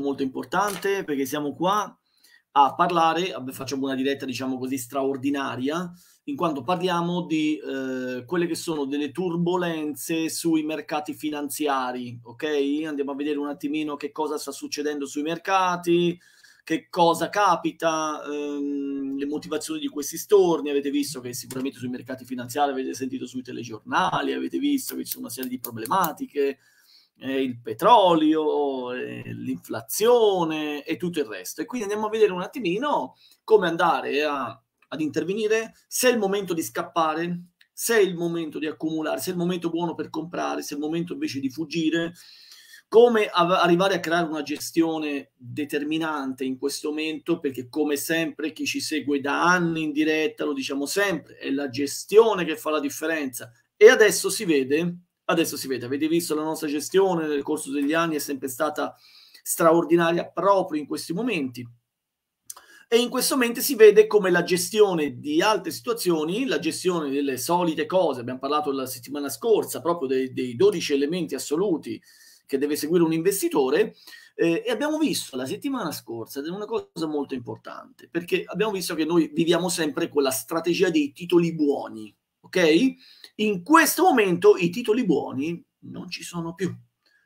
molto importante perché siamo qua a parlare, facciamo una diretta diciamo così straordinaria, in quanto parliamo di eh, quelle che sono delle turbulenze sui mercati finanziari, ok? Andiamo a vedere un attimino che cosa sta succedendo sui mercati, che cosa capita, ehm, le motivazioni di questi storni, avete visto che sicuramente sui mercati finanziari avete sentito sui telegiornali, avete visto che ci sono una serie di problematiche, eh, il petrolio, eh, l'inflazione e tutto il resto. E quindi andiamo a vedere un attimino come andare a, ad intervenire, se è il momento di scappare, se è il momento di accumulare, se è il momento buono per comprare, se è il momento invece di fuggire, come av- arrivare a creare una gestione determinante in questo momento, perché come sempre chi ci segue da anni in diretta, lo diciamo sempre, è la gestione che fa la differenza. E adesso si vede adesso si vede. Avete visto la nostra gestione nel corso degli anni è sempre stata straordinaria proprio in questi momenti. E in questo momento si vede come la gestione di altre situazioni, la gestione delle solite cose, abbiamo parlato la settimana scorsa proprio dei, dei 12 elementi assoluti che deve seguire un investitore, eh, e abbiamo visto la settimana scorsa ed è una cosa molto importante, perché abbiamo visto che noi viviamo sempre con la strategia dei titoli buoni ok? In questo momento i titoli buoni non ci sono più.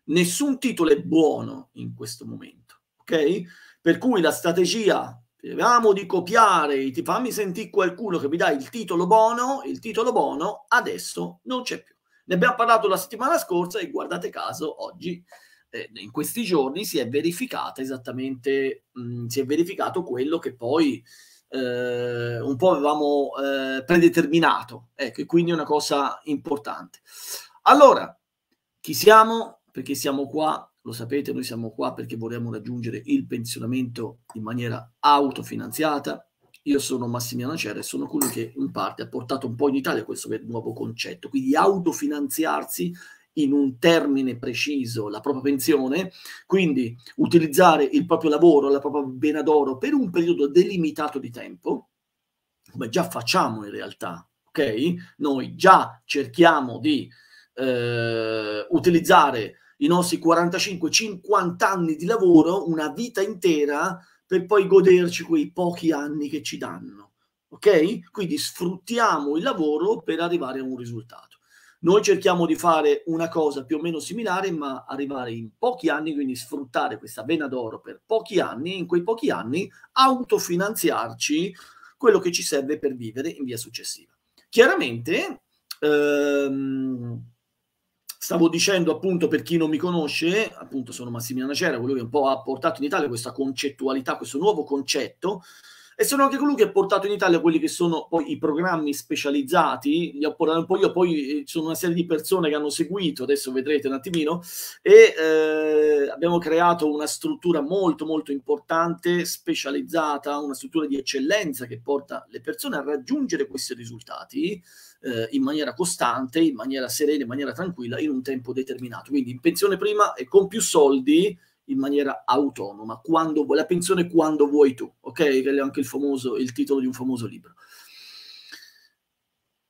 Nessun titolo è buono in questo momento, ok? Per cui la strategia, speriamo di copiare, ti fammi sentire qualcuno che mi dà il titolo buono, il titolo buono adesso non c'è più. Ne abbiamo parlato la settimana scorsa e guardate caso oggi eh, in questi giorni si è verificata esattamente mh, mm, si è verificato quello che poi eh, un po' avevamo eh, predeterminato, ecco, e quindi è una cosa importante. Allora, chi siamo? Perché siamo qua? Lo sapete, noi siamo qua perché vogliamo raggiungere il pensionamento in maniera autofinanziata. Io sono Massimiliano Cerre e sono colui che in parte ha portato un po' in Italia questo nuovo concetto, quindi autofinanziarsi in un termine preciso la propria pensione, quindi utilizzare il proprio lavoro, la propria bena d'oro per un periodo delimitato di tempo, come già facciamo in realtà, ok? Noi già cerchiamo di eh, utilizzare i nostri 45-50 anni di lavoro, una vita intera, per poi goderci quei pochi anni che ci danno, ok? Quindi sfruttiamo il lavoro per arrivare a un risultato. Noi cerchiamo di fare una cosa più o meno similare, ma arrivare in pochi anni, quindi sfruttare questa vena d'oro per pochi anni, in quei pochi anni autofinanziarci quello che ci serve per vivere in via successiva. Chiaramente, ehm, stavo dicendo appunto per chi non mi conosce, appunto sono Massimiliano Cera, quello che un po' ha portato in Italia questa concettualità, questo nuovo concetto e sono anche colui che ha portato in Italia quelli che sono poi i programmi specializzati, li ho portato un po' io, poi eh, ci sono una serie di persone che hanno seguito, adesso vedrete un attimino, e eh, abbiamo creato una struttura molto molto importante, specializzata, una struttura di eccellenza che porta le persone a raggiungere questi risultati eh, in maniera costante, in maniera serena, in maniera tranquilla, in un tempo determinato. Quindi in pensione prima e con più soldi in maniera autonoma, quando, vuoi, la pensione quando vuoi tu, ok? Quello è anche il, famoso, il titolo di un famoso libro.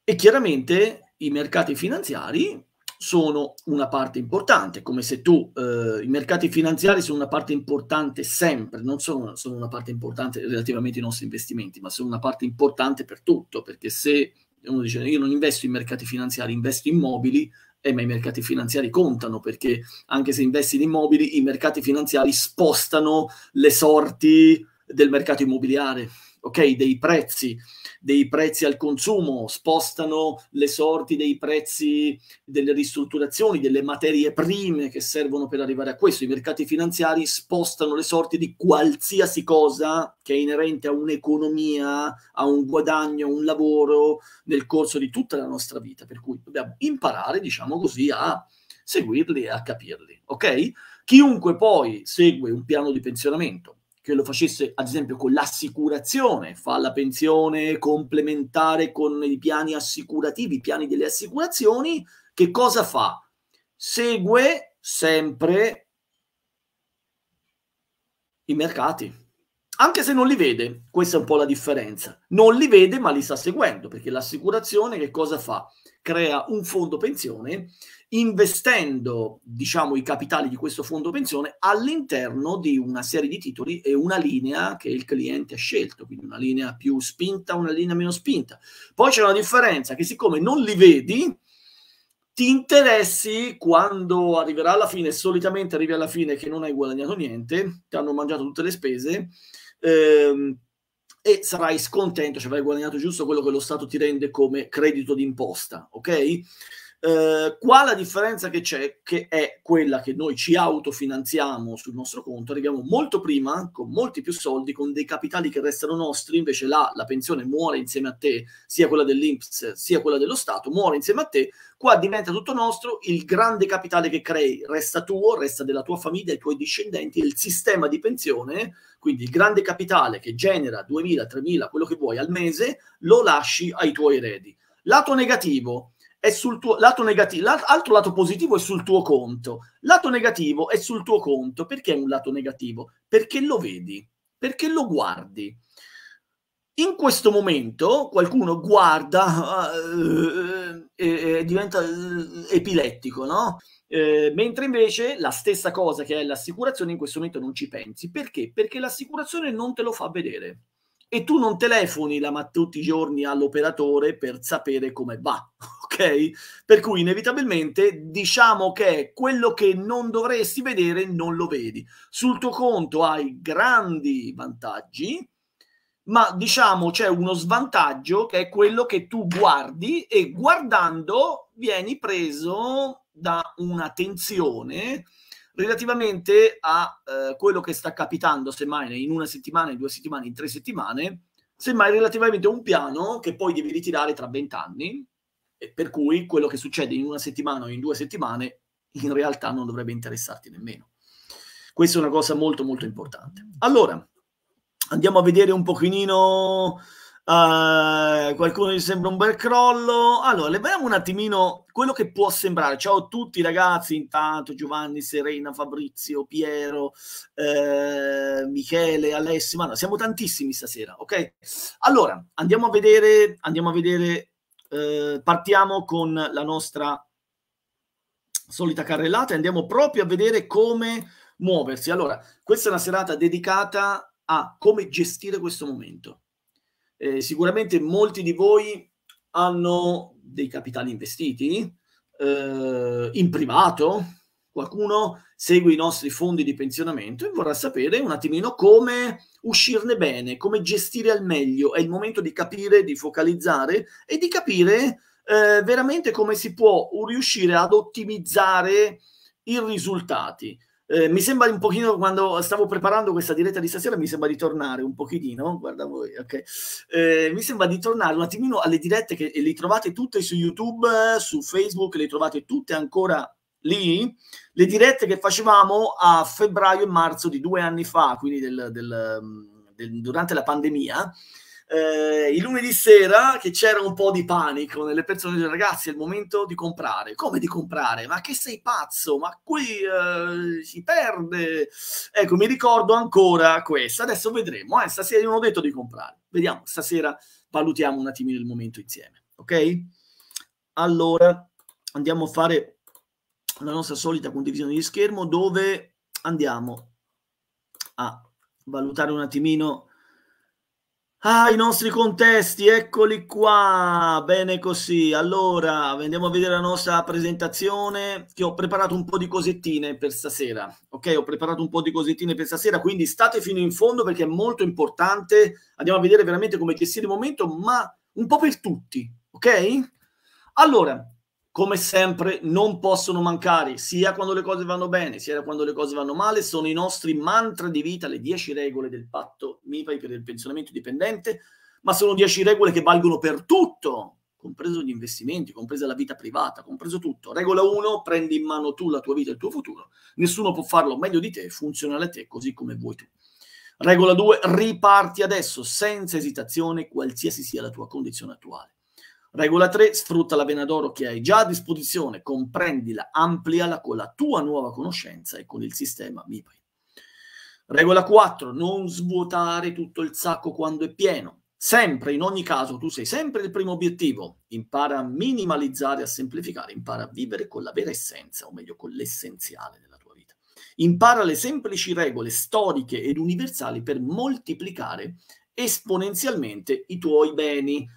E chiaramente i mercati finanziari sono una parte importante, come se tu, eh, i mercati finanziari sono una parte importante sempre, non sono, sono una parte importante relativamente ai nostri investimenti, ma sono una parte importante per tutto, perché se uno dice io non investo in mercati finanziari, investo in mobili, eh, ma i mercati finanziari contano perché anche se investi in immobili, i mercati finanziari spostano le sorti del mercato immobiliare ok? dei prezzi, dei prezzi al consumo, spostano le sorti dei prezzi delle ristrutturazioni, delle materie prime che servono per arrivare a questo. I mercati finanziari spostano le sorti di qualsiasi cosa che è inerente a un'economia, a un guadagno, a un lavoro nel corso di tutta la nostra vita, per cui dobbiamo imparare, diciamo così, a seguirli e a capirli, ok? Chiunque poi segue un piano di pensionamento che lo facesse ad esempio con l'assicurazione, fa la pensione complementare con i piani assicurativi, i piani delle assicurazioni, che cosa fa? Segue sempre i mercati. Anche se non li vede, questa è un po' la differenza. Non li vede, ma li sta seguendo, perché l'assicurazione che cosa fa? crea un fondo pensione investendo diciamo, i capitali di questo fondo pensione all'interno di una serie di titoli e una linea che il cliente ha scelto, quindi una linea più spinta, una linea meno spinta. Poi c'è una differenza che siccome non li vedi, ti interessi quando arriverà alla fine, solitamente arrivi alla fine che non hai guadagnato niente, ti hanno mangiato tutte le spese, ehm, e sarai scontento, cioè avrai guadagnato giusto quello che lo Stato ti rende come credito d'imposta, ok? Eh, qua la differenza che c'è che è quella che noi ci autofinanziamo sul nostro conto, arriviamo molto prima, con molti più soldi, con dei capitali che restano nostri, invece là la pensione muore insieme a te, sia quella dell'Inps sia quella dello Stato, muore insieme a te, qua diventa tutto nostro, il grande capitale che crei resta tuo, resta della tua famiglia, i tuoi discendenti, il sistema di pensione, quindi il grande capitale che genera 2.000, 3.000, quello che vuoi al mese, lo lasci ai tuoi eredi. Lato negativo è sul tuo lato negativo, l'altro lato positivo è sul tuo conto. Lato negativo è sul tuo conto. Perché è un lato negativo? Perché lo vedi, perché lo guardi. In questo momento qualcuno guarda e, eh, eh, eh, e, diventa epilettico, no? Eh, mentre invece la stessa cosa che è l'assicurazione in questo momento non ci pensi. Perché? Perché l'assicurazione non te lo fa vedere e tu non telefoni la, tutti i giorni all'operatore per sapere come va, ok? Per cui inevitabilmente diciamo che quello che non dovresti vedere non lo vedi. Sul tuo conto hai grandi vantaggi, ma diciamo c'è uno svantaggio che è quello che tu guardi e guardando vieni preso da una tensione Relativamente a eh, quello che sta capitando, semmai in una settimana, in due settimane, in tre settimane, semmai relativamente a un piano che poi devi ritirare tra vent'anni, per cui quello che succede in una settimana o in due settimane in realtà non dovrebbe interessarti nemmeno. Questa è una cosa molto molto importante. Allora, andiamo a vedere un pochino Uh, qualcuno gli sembra un bel crollo. Allora, vediamo un attimino quello che può sembrare. Ciao a tutti ragazzi, intanto Giovanni, Serena, Fabrizio, Piero, eh, Michele, Alessi, ma no, siamo tantissimi stasera, ok? Allora, andiamo a vedere, andiamo a vedere, eh, partiamo con la nostra solita carrellata e andiamo proprio a vedere come muoversi. Allora, questa è una serata dedicata a come gestire questo momento eh, sicuramente molti di voi hanno dei capitali investiti eh, in privato, qualcuno segue i nostri fondi di pensionamento e vorrà sapere un attimino come uscirne bene, come gestire al meglio. È il momento di capire, di focalizzare e di capire eh, veramente come si può riuscire ad ottimizzare i risultati. Eh, mi sembra un pochino, quando stavo preparando questa diretta di stasera, mi sembra di tornare un pochino, guarda voi, ok? Eh, mi sembra di tornare un attimino alle dirette che le trovate tutte su YouTube, su Facebook, le trovate tutte ancora lì, le dirette che facevamo a febbraio e marzo di due anni fa, quindi del, del, mm, del, durante la pandemia, eh, il lunedì sera che c'era un po' di panico nelle persone, dice, ragazzi è il momento di comprare. Come di comprare? Ma che sei pazzo? Ma qui eh, si perde. Ecco, mi ricordo ancora questa. Adesso vedremo. Eh, stasera non ho detto di comprare. Vediamo, stasera valutiamo un attimino il momento insieme. Ok? Allora, andiamo a fare la nostra solita condivisione di schermo dove andiamo a valutare un attimino Ah, i nostri contesti, eccoli qua. Bene così. Allora, andiamo a vedere la nostra presentazione che ho preparato un po' di cosettine per stasera. Ok, ho preparato un po' di cosettine per stasera, quindi state fino in fondo perché è molto importante. Andiamo a vedere veramente come gestire il momento, ma un po' per tutti, ok? Allora, come sempre, non possono mancare, sia quando le cose vanno bene, sia quando le cose vanno male, sono i nostri mantra di vita, le 10 regole del patto MIPAI per il pensionamento dipendente, ma sono 10 regole che valgono per tutto, compreso gli investimenti, compresa la vita privata, compreso tutto. Regola 1, prendi in mano tu la tua vita e il tuo futuro, nessuno può farlo meglio di te, funzionale a te così come vuoi tu. Regola 2, riparti adesso senza esitazione, qualsiasi sia la tua condizione attuale. Regola 3, sfrutta la vena d'oro che hai già a disposizione, comprendila, ampliala con la tua nuova conoscenza e con il sistema MIPAI. Regola 4, non svuotare tutto il sacco quando è pieno. Sempre, in ogni caso, tu sei sempre il primo obiettivo. Impara a minimalizzare, a semplificare, impara a vivere con la vera essenza, o meglio con l'essenziale della tua vita. Impara le semplici regole storiche ed universali per moltiplicare esponenzialmente i tuoi beni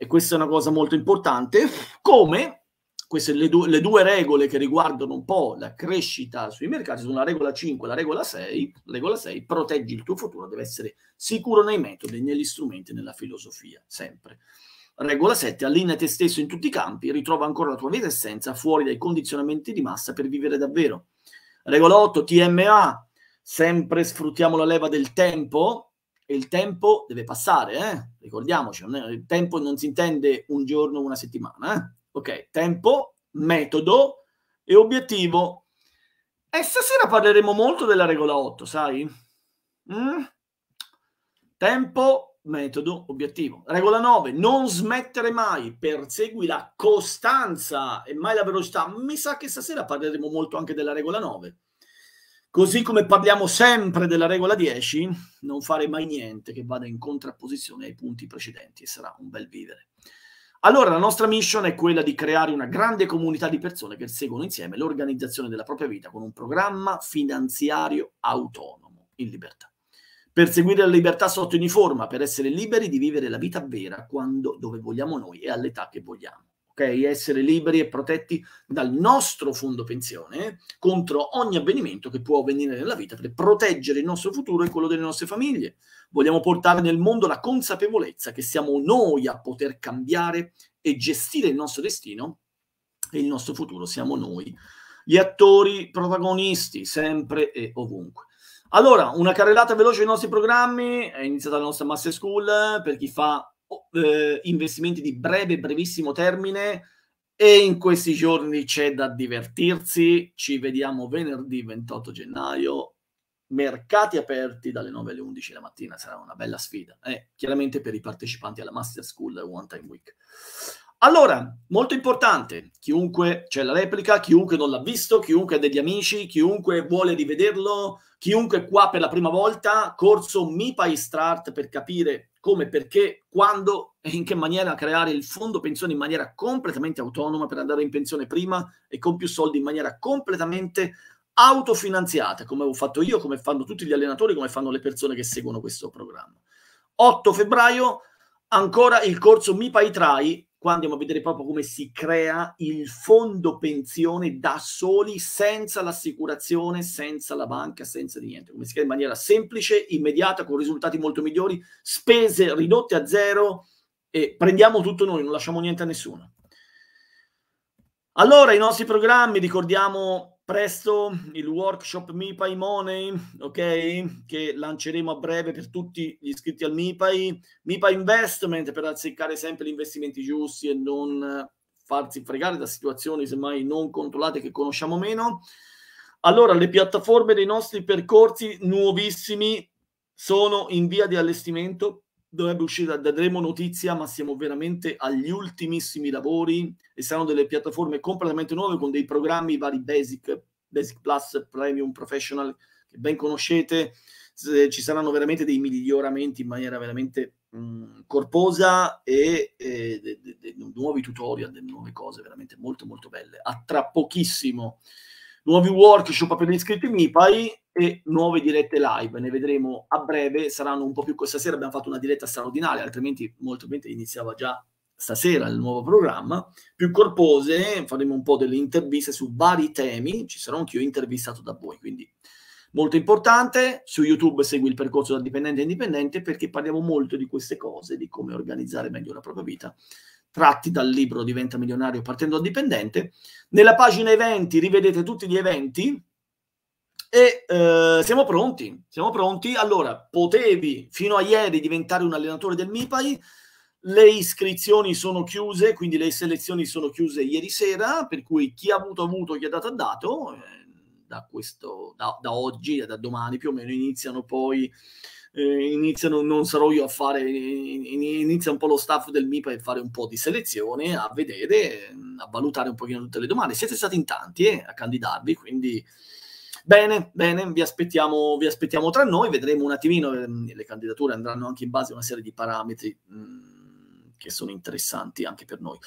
e questa è una cosa molto importante, come queste le, due, le due regole che riguardano un po' la crescita sui mercati sono la regola 5 e la regola 6. regola 6 proteggi il tuo futuro, deve essere sicuro nei metodi, negli strumenti, nella filosofia, sempre. Regola 7, allinea te stesso in tutti i campi, ritrova ancora la tua vita essenza fuori dai condizionamenti di massa per vivere davvero. Regola 8, TMA, sempre sfruttiamo la leva del tempo e il tempo deve passare, eh? ricordiamoci, il tempo non si intende un giorno, una settimana, eh? ok, tempo, metodo e obiettivo. E stasera parleremo molto della regola 8, sai? Mm? Tempo, metodo, obiettivo. Regola 9, non smettere mai, persegui la costanza e mai la velocità. Mi sa che stasera parleremo molto anche della regola 9. Così come parliamo sempre della regola 10, non fare mai niente che vada in contrapposizione ai punti precedenti e sarà un bel vivere. Allora la nostra mission è quella di creare una grande comunità di persone che seguono insieme l'organizzazione della propria vita con un programma finanziario autonomo, in libertà. Perseguire la libertà sotto uniforma, per essere liberi di vivere la vita vera quando, dove vogliamo noi e all'età che vogliamo okay? essere liberi e protetti dal nostro fondo pensione contro ogni avvenimento che può avvenire nella vita per proteggere il nostro futuro e quello delle nostre famiglie. Vogliamo portare nel mondo la consapevolezza che siamo noi a poter cambiare e gestire il nostro destino e il nostro futuro, siamo noi. Gli attori protagonisti, sempre e ovunque. Allora, una carrellata veloce dei nostri programmi, è iniziata la nostra Master School, per chi fa eh, investimenti di breve, brevissimo termine e in questi giorni c'è da divertirsi. Ci vediamo venerdì 28 gennaio, mercati aperti dalle 9 alle 11 la mattina, sarà una bella sfida, eh, chiaramente per i partecipanti alla Master School One Time Week. Allora, molto importante, chiunque c'è la replica, chiunque non l'ha visto, chiunque ha degli amici, chiunque vuole rivederlo, chiunque è qua per la prima volta, corso Mi Start per capire come, perché, quando e in che maniera creare il fondo pensione in maniera completamente autonoma per andare in pensione prima e con più soldi in maniera completamente autofinanziata, come ho fatto io, come fanno tutti gli allenatori, come fanno le persone che seguono questo programma. 8 febbraio ancora il corso Mi Pai Trai qua andiamo a vedere proprio come si crea il fondo pensione da soli, senza l'assicurazione, senza la banca, senza di niente. Come si crea in maniera semplice, immediata, con risultati molto migliori, spese ridotte a zero e prendiamo tutto noi, non lasciamo niente a nessuno. Allora, i nostri programmi, ricordiamo Presto il workshop MIPAI Money, ok? Che lanceremo a breve per tutti gli iscritti al MIPAI. MIPAI Investment per azzeccare sempre gli investimenti giusti e non farsi fregare da situazioni semmai non controllate che conosciamo meno. Allora, le piattaforme dei nostri percorsi nuovissimi sono in via di allestimento dovrebbe uscire, daremo notizia, ma siamo veramente agli ultimissimi lavori e saranno delle piattaforme completamente nuove con dei programmi vari basic, basic plus, premium, professional, che ben conoscete. Ci saranno veramente dei miglioramenti in maniera veramente mh, corposa e, e de, de, de, nuovi tutorial, delle nuove cose veramente molto molto belle. A tra pochissimo nuovi workshop per gli iscritti MIPAI e nuove dirette live. Ne vedremo a breve, saranno un po' più questa sera. Abbiamo fatto una diretta straordinaria, altrimenti molto probabilmente iniziava già stasera il nuovo programma. Più corpose, faremo un po' delle interviste su vari temi. Ci sarò anch'io intervistato da voi, quindi molto importante. Su YouTube segui il percorso da dipendente a indipendente perché parliamo molto di queste cose, di come organizzare meglio la propria vita tratti dal libro Diventa milionario partendo da dipendente. Nella pagina eventi rivedete tutti gli eventi e eh, siamo pronti, siamo pronti. Allora, potevi fino a ieri diventare un allenatore del MIPAI, le iscrizioni sono chiuse, quindi le selezioni sono chiuse ieri sera, per cui chi ha avuto avuto, chi ha dato ha dato. Eh, da, questo, da, da oggi, da domani più o meno, iniziano poi eh, iniziano, non sarò io a fare, inizia un po' lo staff del Mipai a fare un po' di selezione, a vedere, a valutare un pochino tutte le domande. Siete stati in tanti eh, a candidarvi, quindi Bene, bene, vi aspettiamo, vi aspettiamo tra noi, vedremo un attimino, ehm, le candidature andranno anche in base a una serie di parametri mh, mm, che sono interessanti anche per noi.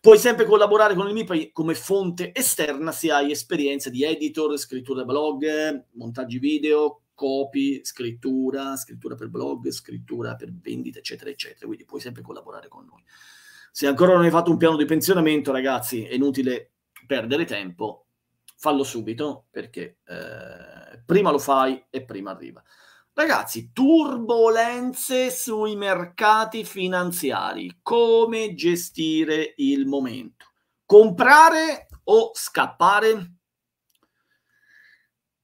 Puoi sempre collaborare con il MIPA come fonte esterna se hai esperienza di editor, scrittura blog, montaggi video, copy, scrittura, scrittura per blog, scrittura per vendita, eccetera, eccetera. Quindi puoi sempre collaborare con noi. Se ancora non hai fatto un piano di pensionamento, ragazzi, è inutile perdere tempo fallo subito perché eh, prima lo fai e prima arriva. Ragazzi, turbulenze sui mercati finanziari, come gestire il momento? Comprare o scappare?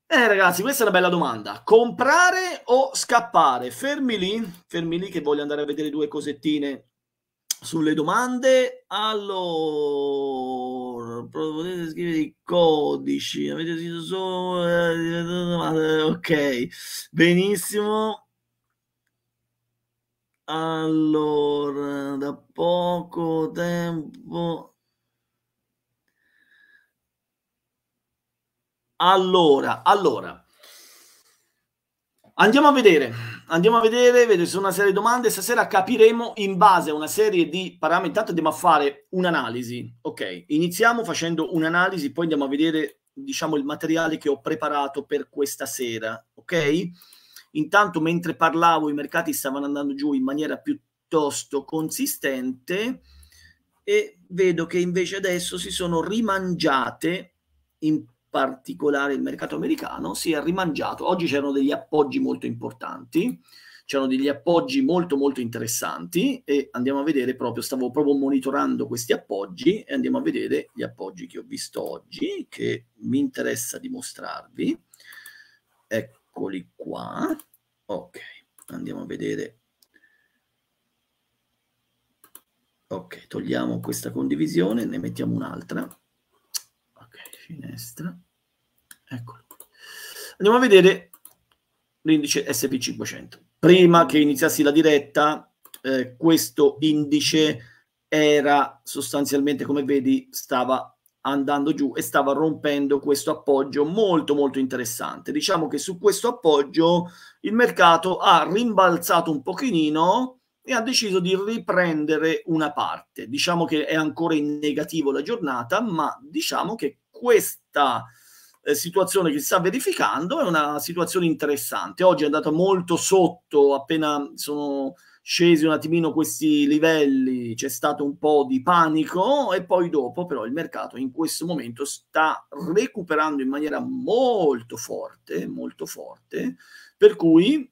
Eh ragazzi, questa è una bella domanda. Comprare o scappare? Fermi lì, fermi lì che voglio andare a vedere due cosettine sulle domande. Allora lavoro, potete scrivere i codici, avete sentito solo... Eh, ok, benissimo. Allora, da poco tempo... Allora, allora, Andiamo a vedere, andiamo a vedere, vedo ci sono una serie di domande, stasera capiremo in base a una serie di parametri, intanto andiamo a fare un'analisi, ok? Iniziamo facendo un'analisi, poi andiamo a vedere, diciamo, il materiale che ho preparato per questa sera, ok? Intanto mentre parlavo i mercati stavano andando giù in maniera piuttosto consistente e vedo che invece adesso si sono rimangiate in particolare il mercato americano, si è rimangiato. Oggi c'erano degli appoggi molto importanti, c'erano degli appoggi molto molto interessanti e andiamo a vedere proprio, stavo proprio monitorando questi appoggi e andiamo a vedere gli appoggi che ho visto oggi, che mi interessa dimostrarvi. Eccoli qua. Ok, andiamo a vedere. Ok, togliamo questa condivisione, ne mettiamo un'altra finestra. Eccolo. Andiamo a vedere l'indice SP500. Prima che iniziassi la diretta, eh, questo indice era sostanzialmente, come vedi, stava andando giù e stava rompendo questo appoggio molto molto interessante. Diciamo che su questo appoggio il mercato ha rimbalzato un pochino e ha deciso di riprendere una parte. Diciamo che è ancora in negativo la giornata, ma diciamo che questa eh, situazione che si sta verificando è una situazione interessante. Oggi è andata molto sotto, appena sono scesi un attimino questi livelli, c'è stato un po' di panico e poi dopo però il mercato in questo momento sta recuperando in maniera molto forte, molto forte, per cui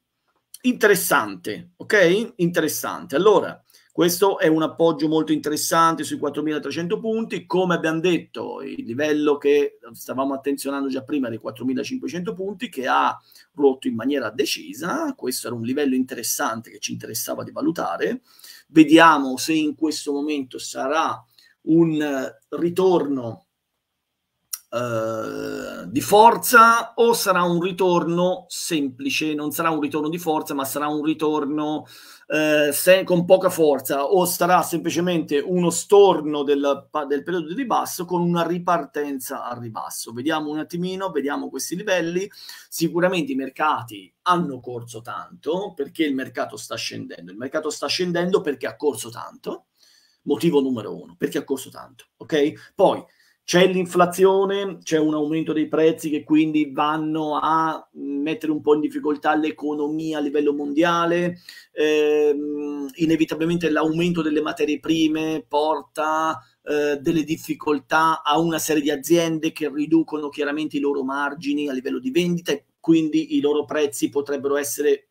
interessante, ok? Interessante. Allora, questo è un appoggio molto interessante sui 4.300 punti, come abbiamo detto, il livello che stavamo attenzionando già prima dei 4.500 punti, che ha rotto in maniera decisa, questo era un livello interessante che ci interessava di valutare, vediamo se in questo momento sarà un eh, ritorno eh, di forza o sarà un ritorno semplice, non sarà un ritorno di forza, ma sarà un ritorno eh, se, con poca forza o sarà semplicemente uno storno del, del periodo di ribasso con una ripartenza al ribasso. Vediamo un attimino, vediamo questi livelli. Sicuramente i mercati hanno corso tanto perché il mercato sta scendendo. Il mercato sta scendendo perché ha corso tanto. Motivo numero uno, perché ha corso tanto. Ok? Poi c'è l'inflazione, c'è un aumento dei prezzi che quindi vanno a mettere un po' in difficoltà l'economia a livello mondiale, eh, inevitabilmente l'aumento delle materie prime porta eh, delle difficoltà a una serie di aziende che riducono chiaramente i loro margini a livello di vendita e quindi i loro prezzi potrebbero essere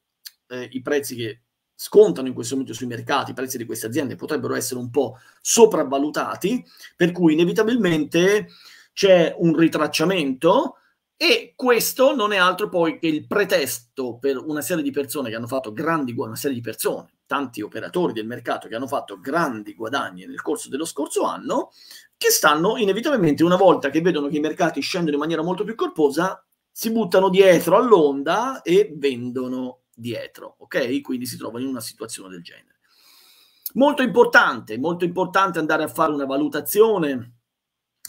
eh, i prezzi che scontano in questo momento sui mercati, i prezzi di queste aziende potrebbero essere un po' sopravvalutati, per cui inevitabilmente c'è un ritracciamento e questo non è altro poi che il pretesto per una serie di persone che hanno fatto grandi guadagni, una serie di persone, tanti operatori del mercato che hanno fatto grandi guadagni nel corso dello scorso anno, che stanno inevitabilmente una volta che vedono che i mercati scendono in maniera molto più corposa, si buttano dietro all'onda e vendono dietro, ok? Quindi si trova in una situazione del genere. Molto importante, molto importante andare a fare una valutazione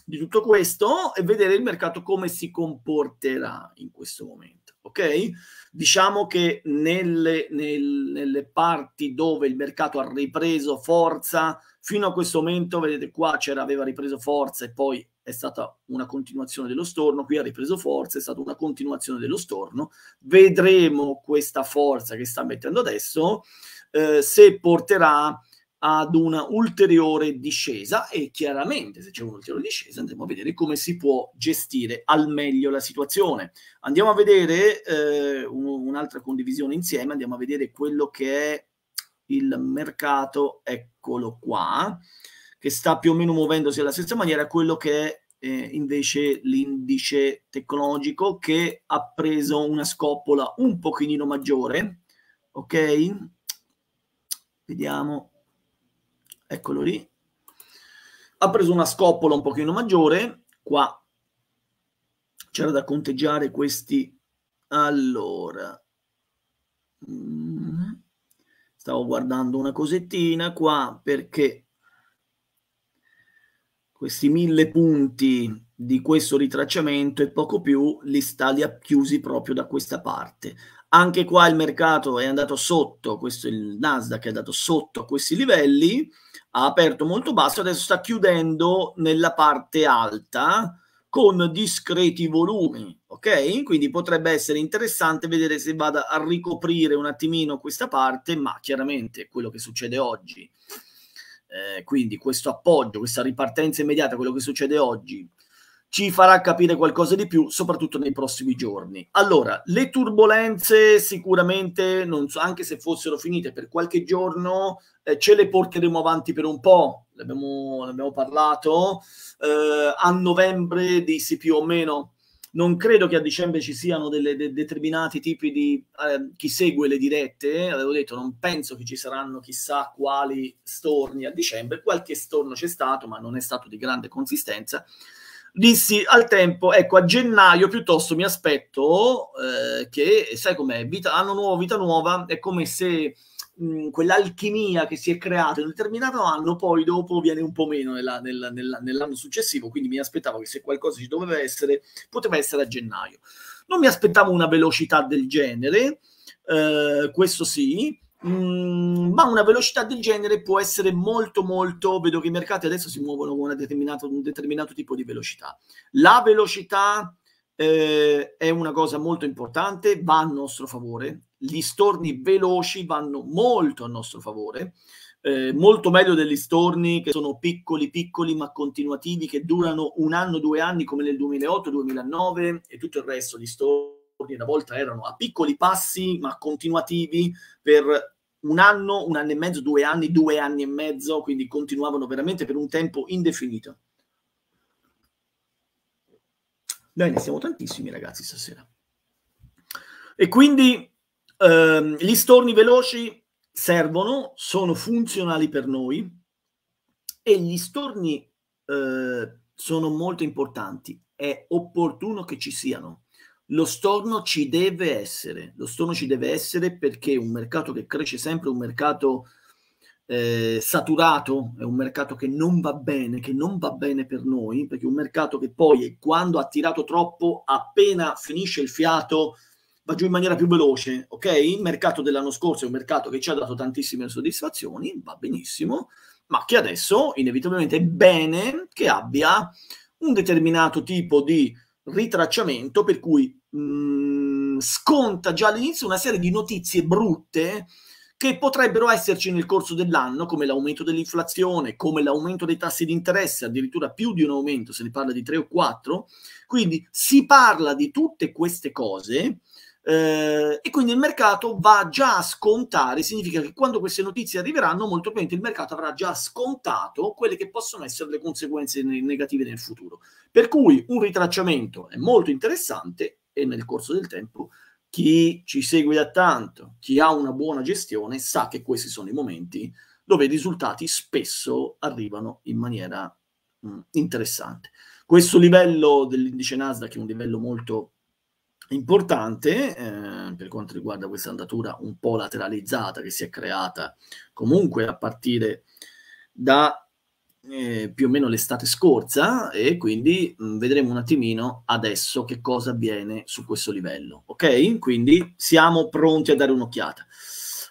di tutto questo e vedere il mercato come si comporterà in questo momento. Ok? Diciamo che nelle, nel, nelle parti dove il mercato ha ripreso forza, fino a questo momento, vedete qua, c'era, aveva ripreso forza e poi è stata una continuazione dello storno, qui ha ripreso forza, è stata una continuazione dello storno. Vedremo questa forza che sta mettendo adesso eh, se porterà ad una ulteriore discesa e chiaramente se c'è un'ulteriore discesa andremo a vedere come si può gestire al meglio la situazione. Andiamo a vedere eh, un'altra condivisione insieme, andiamo a vedere quello che è il mercato, eccolo qua che sta più o meno muovendosi alla stessa maniera, quello che è eh, invece l'indice tecnologico che ha preso una scoppola un pochino maggiore, ok? Vediamo, eccolo lì, ha preso una scoppola un pochino maggiore, qua c'era da conteggiare questi, allora, mm. stavo guardando una cosettina qua perché questi mille punti di questo ritracciamento e poco più li sta li ha chiusi proprio da questa parte. Anche qua il mercato è andato sotto, questo il Nasdaq è andato sotto a questi livelli, ha aperto molto basso, adesso sta chiudendo nella parte alta con discreti volumi, ok? Quindi potrebbe essere interessante vedere se vada a ricoprire un attimino questa parte, ma chiaramente quello che succede oggi eh, quindi questo appoggio, questa ripartenza immediata, quello che succede oggi, ci farà capire qualcosa di più, soprattutto nei prossimi giorni. Allora, le turbulenze sicuramente, non so, anche se fossero finite per qualche giorno, eh, ce le porteremo avanti per un po', ne abbiamo, parlato, eh, a novembre dissi più o meno non credo che a dicembre ci siano delle, de, determinati tipi di eh, chi segue le dirette, eh, avevo detto non penso che ci saranno chissà quali storni a dicembre, qualche storno c'è stato ma non è stato di grande consistenza. Dissi al tempo, ecco a gennaio piuttosto mi aspetto eh, che, sai com'è, vita, anno nuovo, vita nuova, è come se quell'alchimia che si è creata in un determinato anno, poi dopo viene un po' meno nella, nella, nella, nell'anno successivo, quindi mi aspettavo che se qualcosa ci doveva essere, poteva essere a gennaio. Non mi aspettavo una velocità del genere, eh, questo sì, Mm, ma una velocità del genere può essere molto molto vedo che i mercati adesso si muovono con un determinato tipo di velocità la velocità eh, è una cosa molto importante va a nostro favore gli storni veloci vanno molto a nostro favore, eh, molto meglio degli storni che sono piccoli, piccoli ma continuativi, che durano un anno, due anni come nel 2008-2009 e tutto il resto. Gli storni una volta erano a piccoli passi ma continuativi per un anno, un anno e mezzo, due anni, due anni e mezzo, quindi continuavano veramente per un tempo indefinito. Bene, siamo tantissimi ragazzi stasera. E quindi Ehm, gli storni veloci servono, sono funzionali per noi e gli storni eh, sono molto importanti. È opportuno che ci siano. Lo storno ci deve essere, lo storno ci deve essere perché un mercato che cresce sempre, un mercato eh, saturato, è un mercato che non va bene, che non va bene per noi, perché un mercato che poi quando ha tirato troppo, appena finisce il fiato, va giù in maniera più veloce, ok? Il mercato dell'anno scorso è un mercato che ci ha dato tantissime soddisfazioni, va benissimo, ma che adesso inevitabilmente è bene che abbia un determinato tipo di ritracciamento per cui mh, mm, sconta già all'inizio una serie di notizie brutte che potrebbero esserci nel corso dell'anno, come l'aumento dell'inflazione, come l'aumento dei tassi di interesse, addirittura più di un aumento, se ne parla di 3 o 4. Quindi si parla di tutte queste cose eh, e quindi il mercato va già a scontare, significa che quando queste notizie arriveranno, molto probabilmente il mercato avrà già scontato quelle che possono essere le conseguenze negative nel futuro. Per cui un ritracciamento è molto interessante e nel corso del tempo chi ci segue da tanto, chi ha una buona gestione, sa che questi sono i momenti dove i risultati spesso arrivano in maniera mh, mm, interessante. Questo livello dell'indice Nasdaq è un livello molto importante eh, per quanto riguarda questa andatura un po' lateralizzata che si è creata comunque a partire da eh, più o meno l'estate scorsa e quindi mh, mm, vedremo un attimino adesso che cosa avviene su questo livello, ok? Quindi siamo pronti a dare un'occhiata.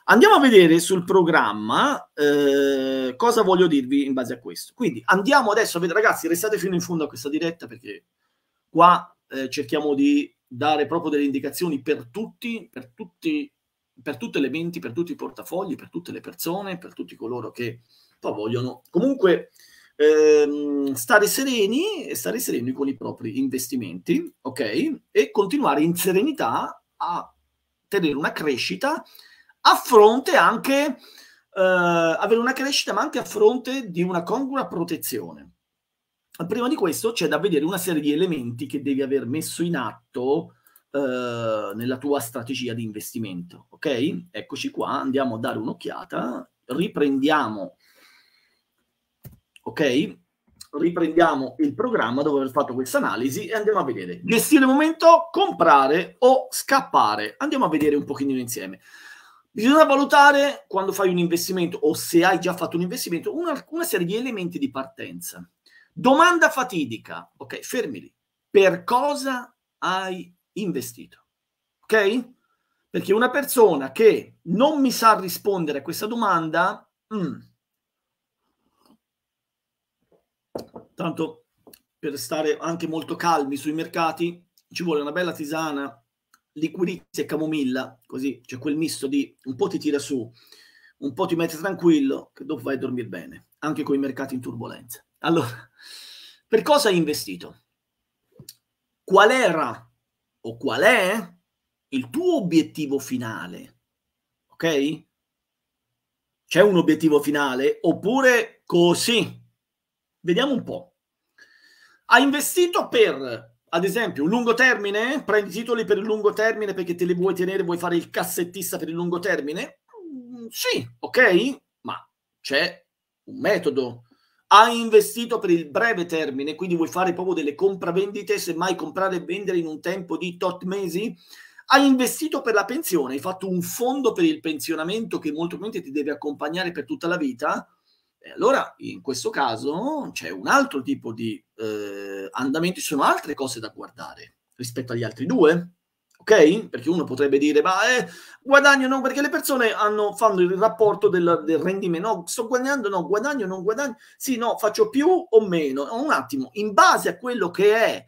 Andiamo a vedere sul programma eh, cosa voglio dirvi in base a questo. Quindi andiamo adesso a vedere, ragazzi, restate fino in fondo a questa diretta perché qua eh, cerchiamo di dare proprio delle indicazioni per tutti, per tutti, per tutte le menti, per tutti i portafogli, per tutte le persone, per tutti coloro che poi vogliono comunque ehm, stare sereni e stare sereni con i propri investimenti, ok? E continuare in serenità a tenere una crescita a fronte anche eh, avere una crescita, ma anche a fronte di una congrua protezione prima di questo c'è da vedere una serie di elementi che devi aver messo in atto eh, nella tua strategia di investimento. Ok? Eccoci qua, andiamo a dare un'occhiata, riprendiamo, ok? Riprendiamo il programma dopo aver fatto questa analisi e andiamo a vedere. Gestire il momento, comprare o scappare. Andiamo a vedere un pochino insieme. Bisogna valutare quando fai un investimento o se hai già fatto un investimento una, una serie di elementi di partenza Domanda fatidica. Ok, fermi lì. Per cosa hai investito? Ok? Perché una persona che non mi sa rispondere a questa domanda, mm, tanto per stare anche molto calmi sui mercati, ci vuole una bella tisana, liquirizia e camomilla, così c'è cioè quel misto di un po' ti tira su, un po' ti mette tranquillo, che dopo vai a dormire bene, anche con i mercati in turbolenza. Allora, per cosa hai investito? Qual era o qual è il tuo obiettivo finale? Ok? C'è un obiettivo finale oppure così? Vediamo un po'. Hai investito per ad esempio, un lungo termine, prendi titoli per il lungo termine perché te li vuoi tenere, vuoi fare il cassettista per il lungo termine? Mm, sì, ok, ma c'è un metodo, hai investito per il breve termine, quindi vuoi fare proprio delle compravendite, semmai comprare e vendere in un tempo di tot mesi, hai investito per la pensione, hai fatto un fondo per il pensionamento che molto probabilmente ti deve accompagnare per tutta la vita, e allora in questo caso c'è un altro tipo di eh, andamento, ci sono altre cose da guardare rispetto agli altri due ok? Perché uno potrebbe dire, ma eh, guadagno no, perché le persone hanno, fanno il rapporto del, del, rendimento, no, sto guadagnando, no, guadagno, non guadagno, sì, no, faccio più o meno. Un attimo, in base a quello che è,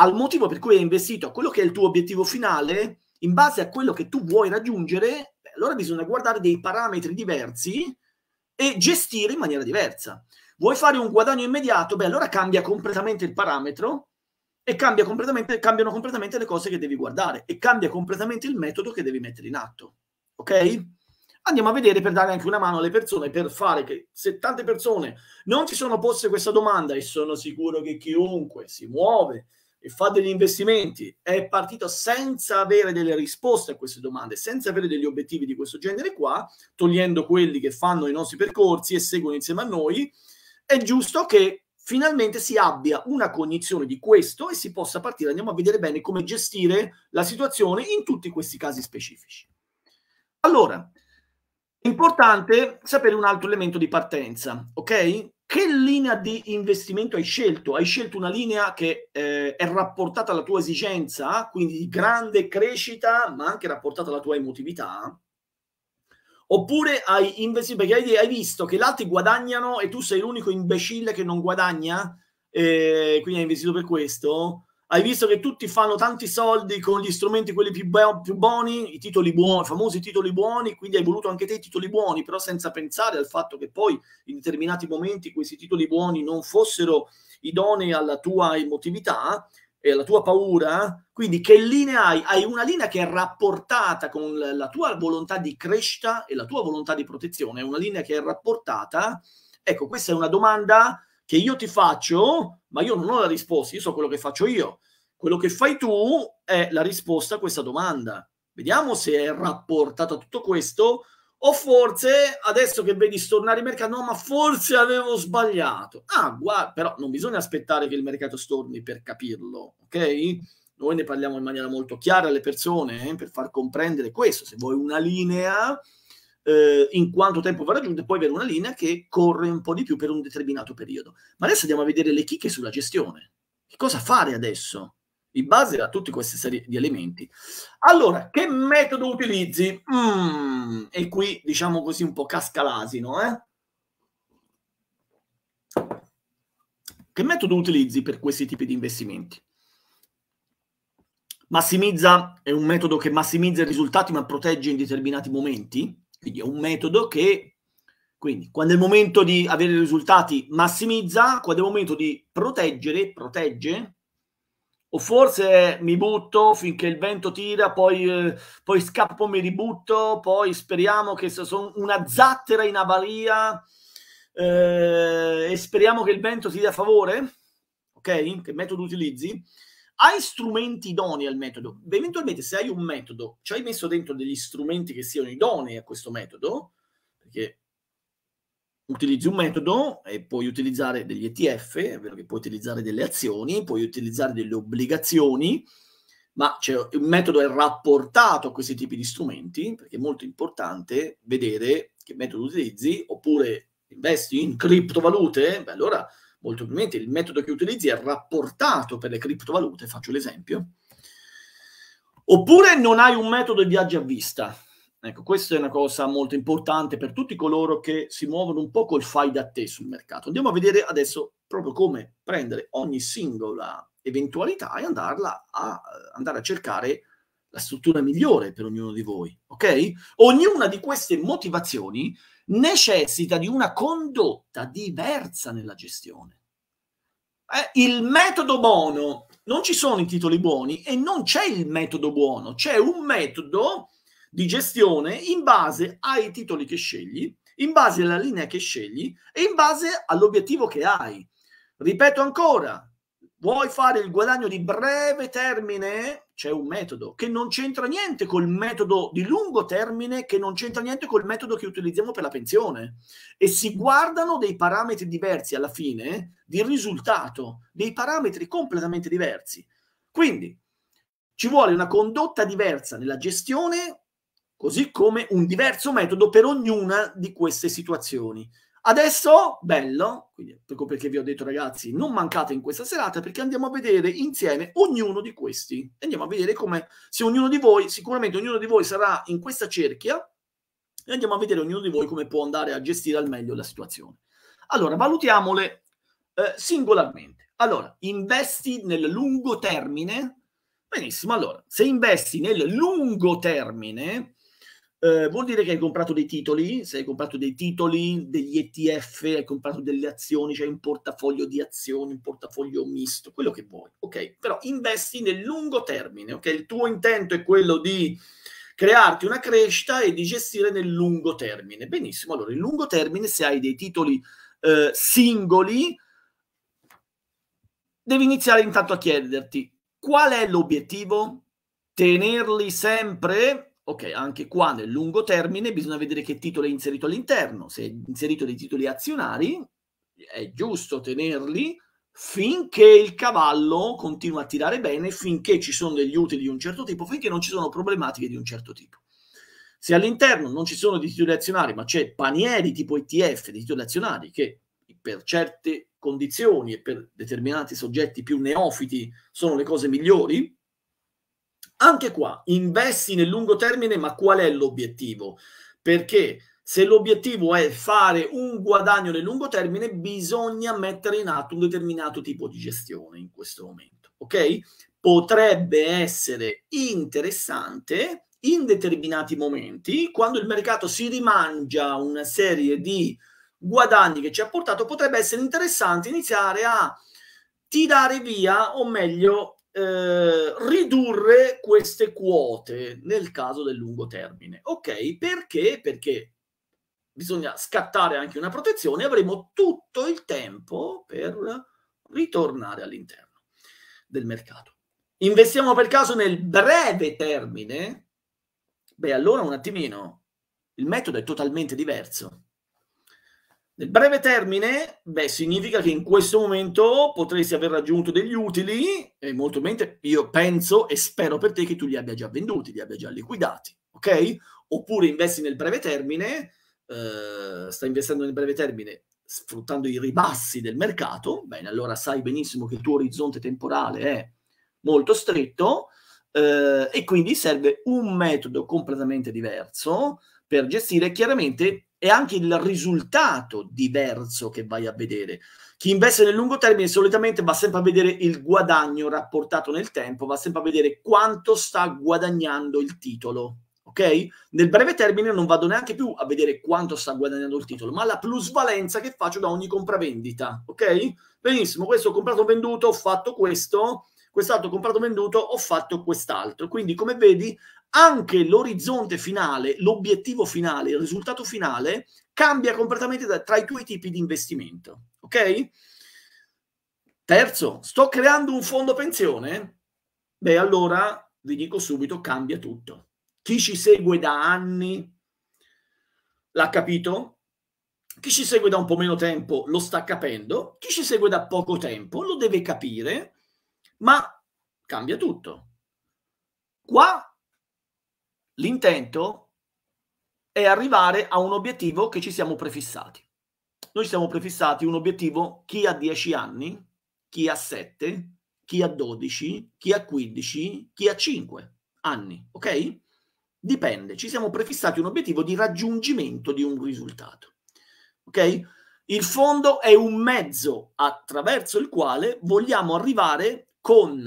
al motivo per cui hai investito, a quello che è il tuo obiettivo finale, in base a quello che tu vuoi raggiungere, beh, allora bisogna guardare dei parametri diversi e gestire in maniera diversa. Vuoi fare un guadagno immediato? Beh, allora cambia completamente il parametro e cambia completamente, cambiano completamente le cose che devi guardare e cambia completamente il metodo che devi mettere in atto. Ok? Andiamo a vedere per dare anche una mano alle persone, per fare che se tante persone non si sono poste questa domanda e sono sicuro che chiunque si muove e fa degli investimenti è partito senza avere delle risposte a queste domande, senza avere degli obiettivi di questo genere qua, togliendo quelli che fanno i nostri percorsi e seguono insieme a noi, è giusto che finalmente si abbia una cognizione di questo e si possa partire. Andiamo a vedere bene come gestire la situazione in tutti questi casi specifici. Allora, è importante sapere un altro elemento di partenza, ok? Che linea di investimento hai scelto? Hai scelto una linea che eh, è rapportata alla tua esigenza, quindi di grande crescita, ma anche rapportata alla tua emotività? Oppure hai investito perché hai, visto che gli altri guadagnano e tu sei l'unico imbecille che non guadagna, eh, quindi hai investito per questo. Hai visto che tutti fanno tanti soldi con gli strumenti quelli più, bu- più buoni, i titoli buoni, i famosi titoli buoni, quindi hai voluto anche te i titoli buoni, però senza pensare al fatto che poi in determinati momenti questi titoli buoni non fossero idonei alla tua emotività eh, la tua paura, quindi che linea hai? Hai una linea che è rapportata con la tua volontà di crescita e la tua volontà di protezione, una linea che è rapportata. Ecco, questa è una domanda che io ti faccio, ma io non ho la risposta, io so quello che faccio io. Quello che fai tu è la risposta a questa domanda. Vediamo se è rapportato a tutto questo o forse adesso che vedi stornare il mercato, no, ma forse avevo sbagliato. Ah, guarda, però non bisogna aspettare che il mercato storni per capirlo, ok? Noi ne parliamo in maniera molto chiara alle persone eh, per far comprendere questo. Se vuoi una linea, eh, in quanto tempo va raggiunto, puoi avere una linea che corre un po' di più per un determinato periodo. Ma adesso andiamo a vedere le chicche sulla gestione. Che cosa fare adesso? in base a tutte queste serie di elementi. Allora, che metodo utilizzi? Mm, e qui diciamo così un po' casca l'asino, eh? Che metodo utilizzi per questi tipi di investimenti? Massimizza è un metodo che massimizza i risultati ma protegge in determinati momenti, quindi è un metodo che quindi quando è il momento di avere risultati massimizza, quando è il momento di proteggere, protegge o forse mi butto finché il vento tira, poi, eh, poi scappo, mi ributto, poi speriamo che sono una zattera in avaria eh, e speriamo che il vento ti dia favore, ok? Che metodo utilizzi? Hai strumenti idonei al metodo? eventualmente se hai un metodo, ci hai messo dentro degli strumenti che siano idonei a questo metodo, perché utilizzi un metodo e puoi utilizzare degli ETF, è vero che puoi utilizzare delle azioni, puoi utilizzare delle obbligazioni, ma cioè, il metodo è rapportato a questi tipi di strumenti, perché è molto importante vedere che metodo utilizzi, oppure investi in criptovalute, beh, allora molto probabilmente il metodo che utilizzi è rapportato per le criptovalute, faccio l'esempio. Oppure non hai un metodo di viaggio a vista, Ecco, questa è una cosa molto importante per tutti coloro che si muovono un po' col fai da te sul mercato. Andiamo a vedere adesso proprio come prendere ogni singola eventualità e andarla a, andare a cercare la struttura migliore per ognuno di voi, ok? Ognuna di queste motivazioni necessita di una condotta diversa nella gestione. Eh, il metodo buono, non ci sono i titoli buoni e non c'è il metodo buono, c'è un metodo di gestione in base ai titoli che scegli, in base alla linea che scegli e in base all'obiettivo che hai. Ripeto ancora, vuoi fare il guadagno di breve termine, c'è un metodo che non c'entra niente col metodo di lungo termine, che non c'entra niente col metodo che utilizziamo per la pensione. E si guardano dei parametri diversi alla fine di risultato, dei parametri completamente diversi. Quindi ci vuole una condotta diversa nella gestione così come un diverso metodo per ognuna di queste situazioni. Adesso, bello, ecco perché vi ho detto ragazzi, non mancate in questa serata perché andiamo a vedere insieme ognuno di questi. Andiamo a vedere come se ognuno di voi, sicuramente ognuno di voi sarà in questa cerchia e andiamo a vedere ognuno di voi come può andare a gestire al meglio la situazione. Allora, valutiamole eh, singolarmente. Allora, investi nel lungo termine? Benissimo, allora, se investi nel lungo termine, eh, vuol dire che hai comprato dei titoli, se hai comprato dei titoli, degli ETF, hai comprato delle azioni, c'è cioè un portafoglio di azioni, un portafoglio misto, quello che vuoi, ok? Però investi nel lungo termine, ok? Il tuo intento è quello di crearti una crescita e di gestire nel lungo termine. Benissimo, allora in lungo termine, se hai dei titoli eh, singoli, devi iniziare intanto a chiederti qual è l'obiettivo? Tenerli sempre Ok, anche qua nel lungo termine bisogna vedere che titolo è inserito all'interno. Se è inserito dei titoli azionari, è giusto tenerli finché il cavallo continua a tirare bene, finché ci sono degli utili di un certo tipo, finché non ci sono problematiche di un certo tipo. Se all'interno non ci sono dei titoli azionari, ma c'è panieri tipo ETF di titoli azionari che per certe condizioni e per determinati soggetti più neofiti sono le cose migliori, anche qua, investi nel lungo termine, ma qual è l'obiettivo? Perché se l'obiettivo è fare un guadagno nel lungo termine, bisogna mettere in atto un determinato tipo di gestione in questo momento, ok? Potrebbe essere interessante in determinati momenti, quando il mercato si rimangia una serie di guadagni che ci ha portato, potrebbe essere interessante iniziare a tirare via, o meglio, eh, ridurre queste quote nel caso del lungo termine. Ok, perché? Perché bisogna scattare anche una protezione e avremo tutto il tempo per ritornare all'interno del mercato. Investiamo per caso nel breve termine? Beh, allora un attimino, il metodo è totalmente diverso. Nel breve termine, beh, significa che in questo momento potresti aver raggiunto degli utili e molto mente io penso e spero per te che tu li abbia già venduti, li abbia già liquidati, ok? Oppure investi nel breve termine, eh, stai investendo nel breve termine sfruttando i ribassi del mercato, bene, allora sai benissimo che il tuo orizzonte temporale è molto stretto eh, e quindi serve un metodo completamente diverso per gestire chiaramente e anche il risultato diverso che vai a vedere. Chi investe nel lungo termine solitamente va sempre a vedere il guadagno rapportato nel tempo, va sempre a vedere quanto sta guadagnando il titolo. Ok? Nel breve termine non vado neanche più a vedere quanto sta guadagnando il titolo, ma la plusvalenza che faccio da ogni compravendita. Ok? Benissimo, questo ho comprato venduto, ho fatto questo, quest'altro ho comprato venduto, ho fatto quest'altro. Quindi, come vedi, anche l'orizzonte finale, l'obiettivo finale, il risultato finale cambia completamente da, tra i tuoi tipi di investimento. Ok? Terzo, sto creando un fondo pensione? Beh, allora vi dico subito, cambia tutto. Chi ci segue da anni l'ha capito, chi ci segue da un po' meno tempo lo sta capendo, chi ci segue da poco tempo lo deve capire, ma cambia tutto. Qua L'intento è arrivare a un obiettivo che ci siamo prefissati. Noi ci siamo prefissati un obiettivo chi ha 10 anni, chi ha 7, chi ha 12, chi ha 15, chi ha 5 anni, ok? Dipende, ci siamo prefissati un obiettivo di raggiungimento di un risultato. Ok? Il fondo è un mezzo attraverso il quale vogliamo arrivare con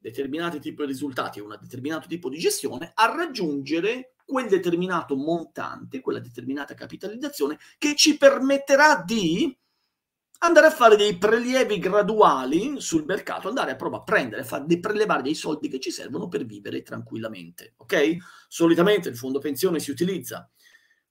determinati tipi di risultati e un determinato tipo di gestione a raggiungere quel determinato montante, quella determinata capitalizzazione che ci permetterà di andare a fare dei prelievi graduali sul mercato, andare a prova a prendere, far de- prelevare dei soldi che ci servono per vivere tranquillamente, ok? Solitamente il fondo pensione si utilizza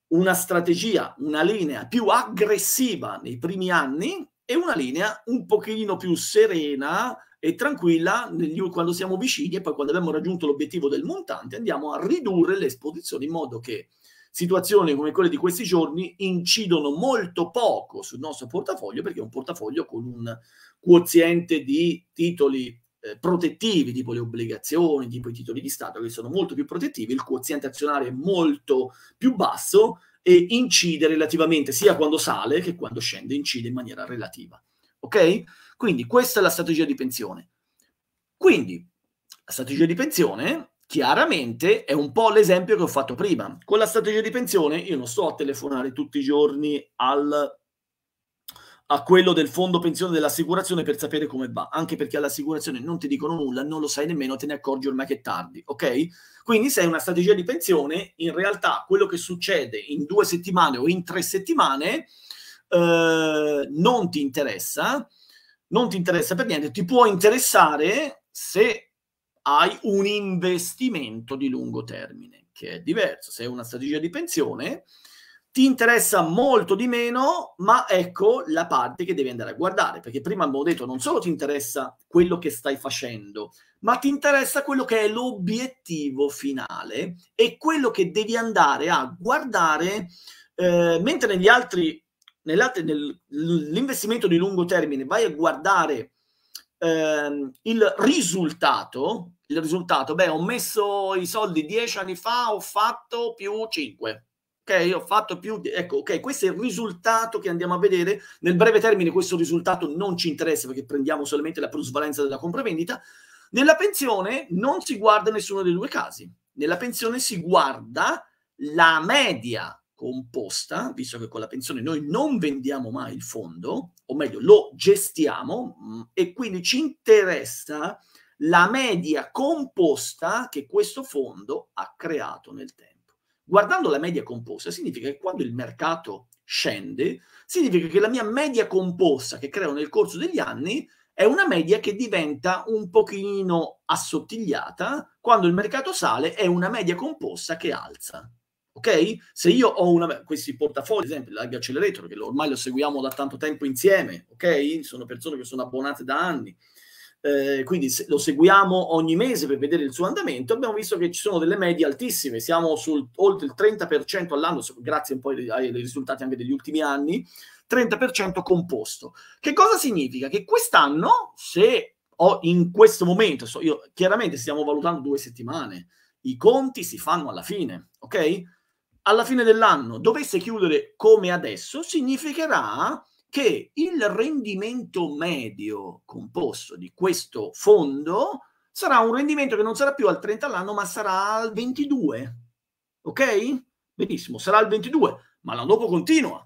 una strategia, una linea più aggressiva nei primi anni e una linea un pochino più serena e tranquilla negli, quando siamo vicini e poi quando abbiamo raggiunto l'obiettivo del montante andiamo a ridurre le esposizioni in modo che situazioni come quelle di questi giorni incidono molto poco sul nostro portafoglio perché è un portafoglio con un quoziente di titoli eh, protettivi, tipo le obbligazioni, tipo i titoli di Stato che sono molto più protettivi, il quoziente azionario è molto più basso e incide relativamente sia quando sale che quando scende, incide in maniera relativa. Ok? Quindi questa è la strategia di pensione. Quindi la strategia di pensione chiaramente è un po' l'esempio che ho fatto prima. Con la strategia di pensione io non sto a telefonare tutti i giorni al, a quello del fondo pensione dell'assicurazione per sapere come va, anche perché all'assicurazione non ti dicono nulla, non lo sai nemmeno, te ne accorgi ormai che è tardi, ok? Quindi se hai una strategia di pensione, in realtà quello che succede in due settimane o in tre settimane eh, non ti interessa, non ti interessa per niente, ti può interessare se hai un investimento di lungo termine, che è diverso. Se hai una strategia di pensione, ti interessa molto di meno, ma ecco la parte che devi andare a guardare, perché prima abbiamo detto non solo ti interessa quello che stai facendo, ma ti interessa quello che è l'obiettivo finale e quello che devi andare a guardare, eh, mentre negli altri nell'investimento di lungo termine vai a guardare ehm, il risultato, il risultato, beh, ho messo i soldi dieci anni fa, ho fatto più 5. Ok, ho fatto più, ecco, ok, questo è il risultato che andiamo a vedere. Nel breve termine questo risultato non ci interessa perché prendiamo solamente la plusvalenza della compravendita. Nella pensione non si guarda nessuno dei due casi. Nella pensione si guarda la media composta, visto che con la pensione noi non vendiamo mai il fondo, o meglio lo gestiamo mm, e quindi ci interessa la media composta che questo fondo ha creato nel tempo. Guardando la media composta significa che quando il mercato scende, significa che la mia media composta che creo nel corso degli anni è una media che diventa un pochino assottigliata, quando il mercato sale è una media composta che alza. Ok? Se io ho una, questi portafogli, ad esempio, l'Ag Accelerator, che ormai lo seguiamo da tanto tempo insieme, ok? Sono persone che sono abbonate da anni. Eh, quindi lo seguiamo ogni mese per vedere il suo andamento, abbiamo visto che ci sono delle medie altissime, siamo sul, oltre il 30% all'anno, grazie un po' ai, ai risultati anche degli ultimi anni, 30% composto. Che cosa significa? Che quest'anno, se ho in questo momento, so io, chiaramente stiamo valutando due settimane, i conti si fanno alla fine, ok? alla fine dell'anno dovesse chiudere come adesso, significherà che il rendimento medio composto di questo fondo sarà un rendimento che non sarà più al 30 all'anno, ma sarà al 22. Ok? Benissimo, sarà al 22, ma l'anno dopo continua.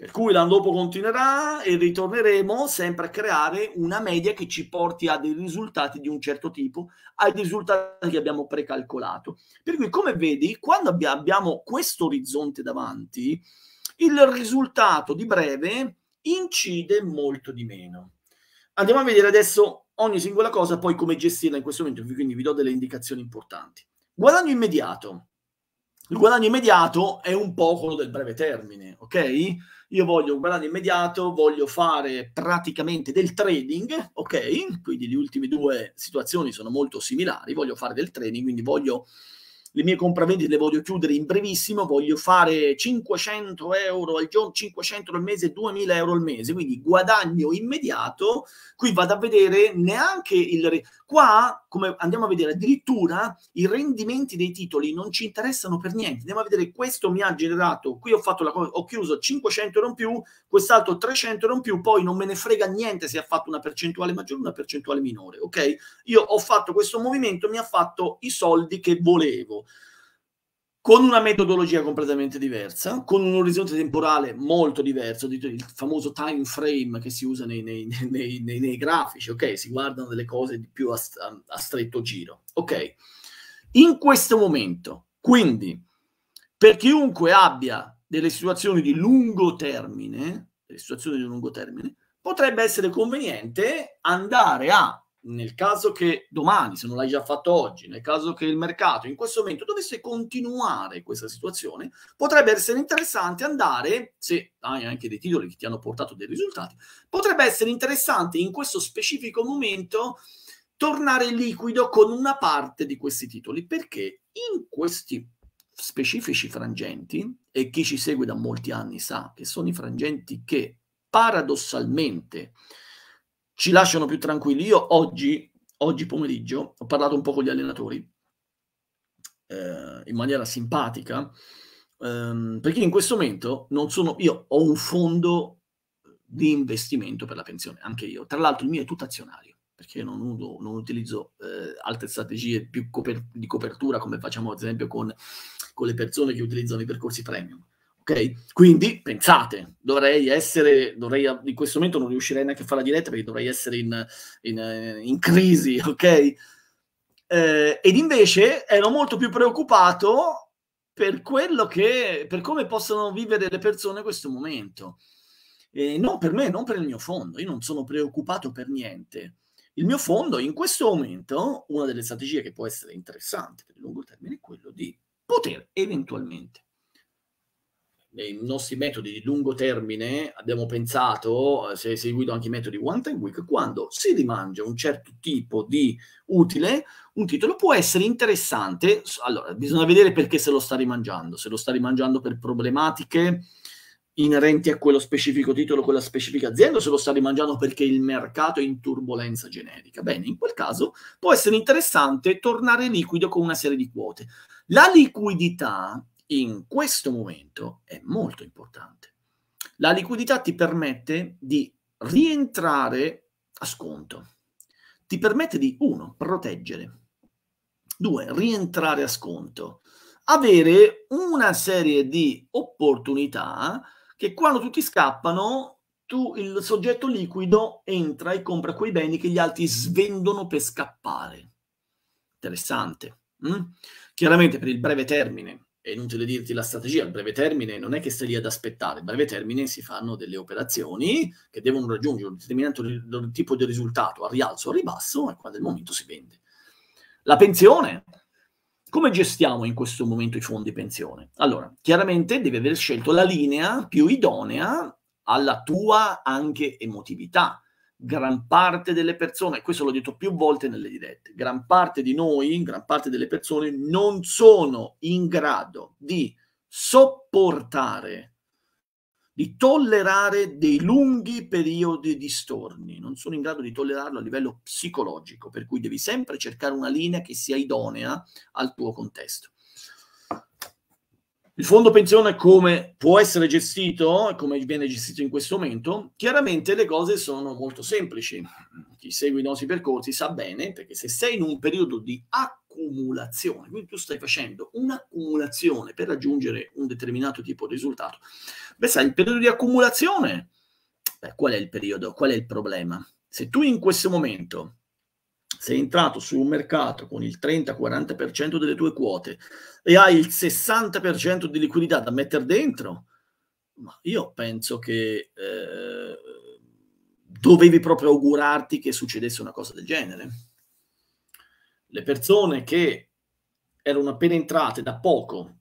Per cui l'anno dopo continuerà e ritorneremo sempre a creare una media che ci porti a dei risultati di un certo tipo, ai risultati che abbiamo precalcolato. Per cui, come vedi, quando abbiamo questo orizzonte davanti, il risultato di breve incide molto di meno. Andiamo a vedere adesso ogni singola cosa, poi come gestirla in questo momento, quindi vi do delle indicazioni importanti. Guadagno immediato. Il guadagno immediato è un po' quello del breve termine, ok? io voglio un guadagno immediato, voglio fare praticamente del trading, ok? Quindi le ultime due situazioni sono molto similari, voglio fare del trading, quindi voglio le mie compravendite le voglio chiudere in brevissimo, voglio fare 500 euro al giorno, 500 al mese, 2000 euro al mese, quindi guadagno immediato, qui vado a vedere neanche il... Qua, come andiamo a vedere, addirittura i rendimenti dei titoli non ci interessano per niente, andiamo a vedere questo mi ha generato, qui ho, fatto la, ho chiuso 500 euro in più, quest'altro 300 euro in più, poi non me ne frega niente se ha fatto una percentuale maggiore o una percentuale minore, ok? Io ho fatto questo movimento, mi ha fatto i soldi che volevo con una metodologia completamente diversa, con un orizzonte temporale molto diverso, il famoso time frame che si usa nei, nei, nei, nei grafici, ok? Si guardano delle cose di più a, a stretto giro, ok? In questo momento, quindi, per chiunque abbia delle situazioni di lungo termine, delle situazioni di lungo termine, potrebbe essere conveniente andare a nel caso che domani, se non l'hai già fatto oggi, nel caso che il mercato in questo momento dovesse continuare questa situazione, potrebbe essere interessante andare, se hai anche dei titoli che ti hanno portato dei risultati, potrebbe essere interessante in questo specifico momento tornare liquido con una parte di questi titoli, perché in questi specifici frangenti, e chi ci segue da molti anni sa che sono i frangenti che paradossalmente ci lasciano più tranquilli. Io oggi, oggi pomeriggio, ho parlato un po' con gli allenatori eh, in maniera simpatica, ehm, perché in questo momento non sono io, ho un fondo di investimento per la pensione, anche io. Tra l'altro il mio è tutto azionario perché non, uso, non utilizzo eh, altre strategie più coper- di copertura come facciamo ad esempio con, con, le persone che utilizzano i percorsi premium ok? Quindi pensate, dovrei essere, dovrei, in questo momento non riuscirei neanche a fare la diretta perché dovrei essere in, in, eh, in crisi, ok? Eh, ed invece ero molto più preoccupato per quello che, per come possono vivere le persone questo momento. Eh, non per me, non per il mio fondo, io non sono preoccupato per niente. Il mio fondo in questo momento, una delle strategie che può essere interessante per il lungo termine è quello di poter eventualmente nei nostri metodi di lungo termine abbiamo pensato, eh, se seguito anche i metodi one time week, quando si rimangia un certo tipo di utile, un titolo può essere interessante. Allora, bisogna vedere perché se lo sta rimangiando, se lo sta rimangiando per problematiche inerenti a quello specifico titolo, quella specifica azienda, o se lo sta rimangiando perché il mercato è in turbolenza generica. Bene, in quel caso può essere interessante tornare liquido con una serie di quote. La liquidità in questo momento è molto importante. La liquidità ti permette di rientrare a sconto. Ti permette di, uno, proteggere. Due, rientrare a sconto. Avere una serie di opportunità che quando tutti scappano, tu, il soggetto liquido, entra e compra quei beni che gli altri mm. svendono per scappare. Interessante. Mm? Chiaramente per il breve termine è inutile dirti la strategia, a breve termine non è che stai lì ad aspettare, a breve termine si fanno delle operazioni che devono raggiungere un determinato ri- tipo di risultato a rialzo o a ribasso e quando è il momento si vende. La pensione, come gestiamo in questo momento i fondi pensione? Allora, chiaramente devi aver scelto la linea più idonea alla tua anche emotività, gran parte delle persone, questo l'ho detto più volte nelle dirette, gran parte di noi, gran parte delle persone non sono in grado di sopportare, di tollerare dei lunghi periodi di storni, non sono in grado di tollerarlo a livello psicologico, per cui devi sempre cercare una linea che sia idonea al tuo contesto. Il fondo pensione come può essere gestito, come viene gestito in questo momento, chiaramente le cose sono molto semplici. Chi segue i nostri percorsi sa bene, perché se sei in un periodo di accumulazione, quindi tu stai facendo un'accumulazione per raggiungere un determinato tipo di risultato, beh sai, il periodo di accumulazione, beh, qual è il periodo, qual è il problema? Se tu in questo momento sei entrato su un mercato con il 30-40% delle tue quote e hai il 60% di liquidità da mettere dentro, ma io penso che eh, dovevi proprio augurarti che succedesse una cosa del genere. Le persone che erano appena entrate da poco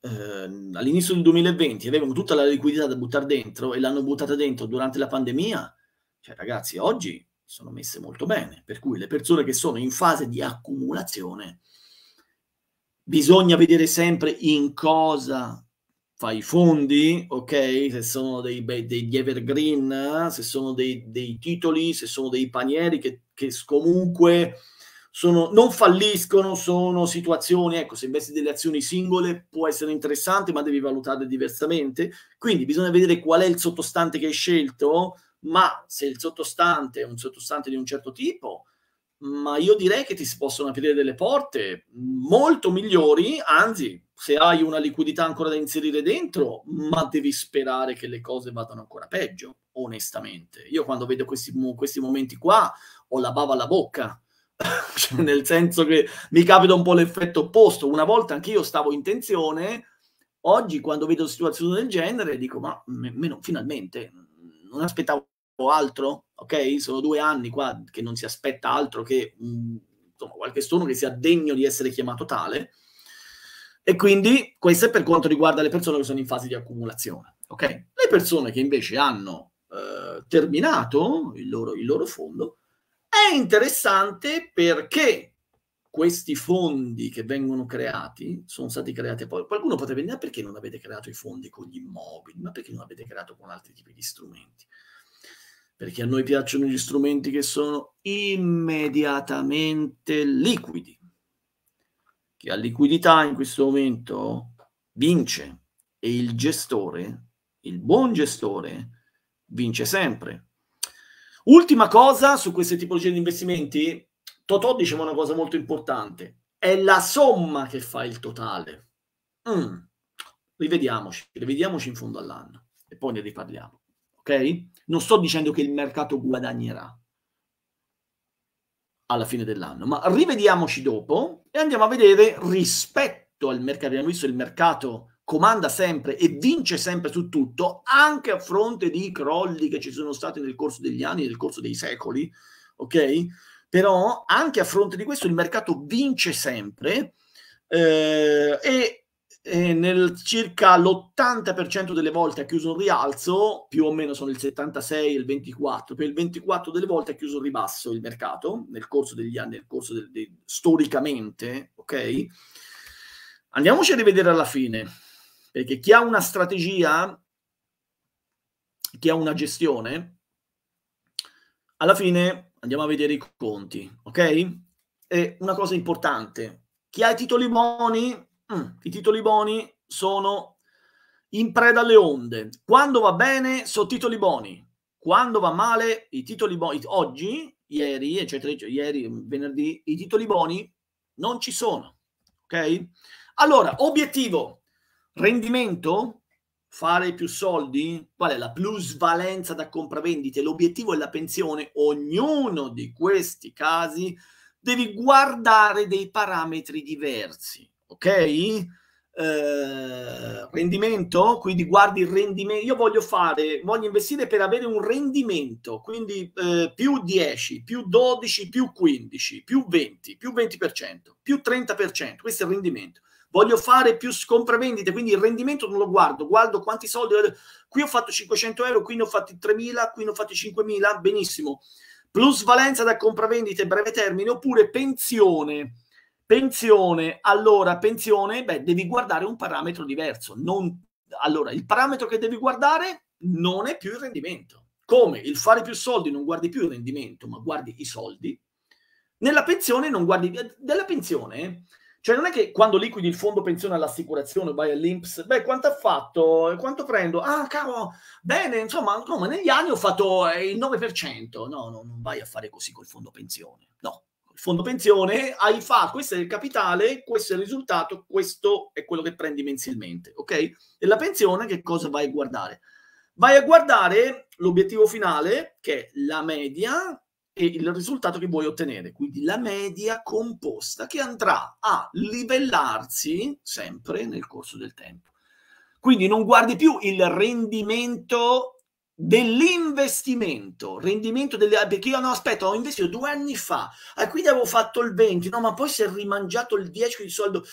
eh, all'inizio del 2020 avevano tutta la liquidità da buttare dentro e l'hanno buttata dentro durante la pandemia, cioè ragazzi, oggi sono messe molto bene, per cui le persone che sono in fase di accumulazione bisogna vedere sempre in cosa fai i fondi, ok? Se sono dei, degli evergreen, se sono dei, dei, titoli, se sono dei panieri che, che comunque sono, non falliscono, sono situazioni, ecco, se investi delle azioni singole può essere interessante, ma devi valutarle diversamente. Quindi bisogna vedere qual è il sottostante che hai scelto, ma se il sottostante è un sottostante di un certo tipo, ma io direi che ti si possono aprire delle porte molto migliori, anzi, se hai una liquidità ancora da inserire dentro, ma devi sperare che le cose vadano ancora peggio, onestamente. Io quando vedo questi, questi momenti qua ho la bava alla bocca, cioè, nel senso che mi capita un po' l'effetto opposto. Una volta anch'io stavo in tensione, oggi quando vedo situazioni del genere dico, ma me, me finalmente non aspettavo altro, ok? Sono due anni qua che non si aspetta altro che mh, mm, insomma, qualche storno che sia degno di essere chiamato tale. E quindi questo è per quanto riguarda le persone che sono in fase di accumulazione, ok? Le persone che invece hanno eh, terminato il loro, il loro fondo è interessante perché questi fondi che vengono creati sono stati creati poi. Qualcuno potrebbe dire: perché non avete creato i fondi con gli immobili? Ma perché non avete creato con altri tipi di strumenti? Perché a noi piacciono gli strumenti che sono immediatamente liquidi. Chi ha liquidità in questo momento vince e il gestore, il buon gestore, vince sempre. Ultima cosa su queste tipologie di investimenti, Totò diceva una cosa molto importante, è la somma che fa il totale. Mm. Rivediamoci, rivediamoci in fondo all'anno e poi ne riparliamo. Ok? Non sto dicendo che il mercato guadagnerà alla fine dell'anno, ma rivediamoci dopo e andiamo a vedere rispetto al mercato. Abbiamo visto il mercato comanda sempre e vince sempre su tutto, anche a fronte di crolli che ci sono stati nel corso degli anni, nel corso dei secoli, ok? però anche a fronte di questo il mercato vince sempre eh, e, e, nel circa l'80% delle volte ha chiuso un rialzo, più o meno sono il 76 e il 24, per il 24 delle volte ha chiuso un ribasso il mercato nel corso degli anni, nel corso del, del, storicamente, ok? Andiamoci a rivedere alla fine, perché chi ha una strategia, chi ha una gestione, alla fine andiamo a vedere i conti, ok? E una cosa importante, chi ha i titoli buoni, mm, i titoli buoni sono in preda alle onde. Quando va bene, sono titoli buoni. Quando va male, i titoli buoni, oggi, ieri, eccetera, eccetera, ieri, venerdì, i titoli buoni non ci sono, ok? Allora, obiettivo, rendimento, fare più soldi? Qual è la plusvalenza da compravendite? L'obiettivo è la pensione. Ognuno di questi casi devi guardare dei parametri diversi, ok? Eh, rendimento, quindi guardi il rendimento. Io voglio fare, voglio investire per avere un rendimento, quindi eh, più 10, più 12, più 15, più 20, più 20%, più 30%. Questo è il rendimento voglio fare più compravendite, quindi il rendimento non lo guardo, guardo quanti soldi, qui ho fatto 500 euro, qui ne ho fatti 3.000, qui ne ho fatti 5.000, benissimo. Plusvalenza da compravendite a breve termine oppure pensione. Pensione, allora pensione, beh, devi guardare un parametro diverso. Non... Allora, il parametro che devi guardare non è più il rendimento. Come il fare più soldi non guardi più il rendimento, ma guardi i soldi. Nella pensione non guardi... Eh, della pensione cioè non è che quando liquidi il fondo pensione all'assicurazione vai all'Inps, beh quanto ha fatto, quanto prendo? Ah cavolo, bene, insomma, come negli anni ho fatto eh, il 9%. No, no, non vai a fare così col fondo pensione. No, il fondo pensione hai fatto, questo è il capitale, questo è il risultato, questo è quello che prendi mensilmente, ok? E la pensione che cosa vai a guardare? Vai a guardare l'obiettivo finale, che è la media e il risultato che vuoi ottenere, quindi la media composta che andrà a livellarsi sempre nel corso del tempo. Quindi non guardi più il rendimento dell'investimento, rendimento delle ah, perché io no, aspetta, ho investito due anni fa, e ah, quindi avevo fatto il 20, no, ma poi si è rimangiato il 10 il soldo,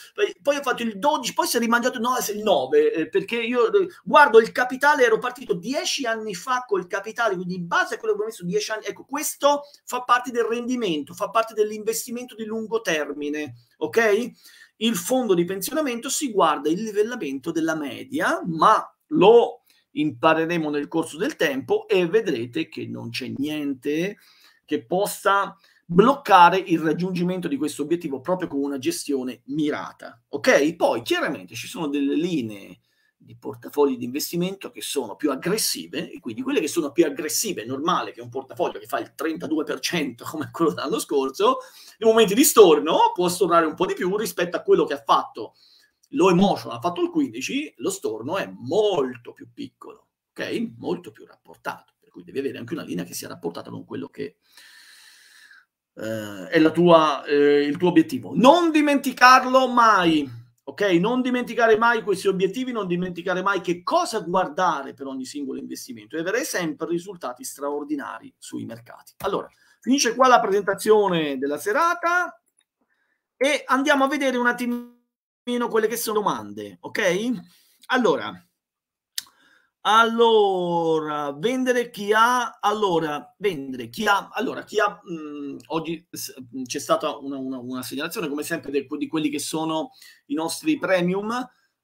poi ho fatto il 12, poi si è rimangiato no, il 9, eh, perché io eh, guardo il capitale, ero partito 10 anni fa col capitale, quindi in base a quello che ho messo 10 anni, ecco, questo fa parte del rendimento, fa parte dell'investimento di lungo termine, ok? Il fondo di pensionamento si guarda il livellamento della media, ma lo impareremo nel corso del tempo e vedrete che non c'è niente che possa bloccare il raggiungimento di questo obiettivo proprio con una gestione mirata. Ok? Poi chiaramente ci sono delle linee di portafogli di investimento che sono più aggressive e quindi quelle che sono più aggressive è normale che un portafoglio che fa il 32% come quello dell'anno scorso, nei momenti di storno può stornare un po' di più rispetto a quello che ha fatto lo emotion ha fatto il 15, lo storno è molto più piccolo, ok? Molto più rapportato, per cui devi avere anche una linea che sia rapportata con quello che eh, è tua, eh, il tuo obiettivo. Non dimenticarlo mai, ok? Non dimenticare mai questi obiettivi, non dimenticare mai che cosa guardare per ogni singolo investimento e avere sempre risultati straordinari sui mercati. Allora, finisce qua la presentazione della serata e andiamo a vedere un attimo meno quelle che sono domande, ok? Allora, allora, vendere chi ha, allora, vendere chi ha, allora, chi ha, mh, oggi c'è stata una, una, una, segnalazione come sempre de, di quelli che sono i nostri premium,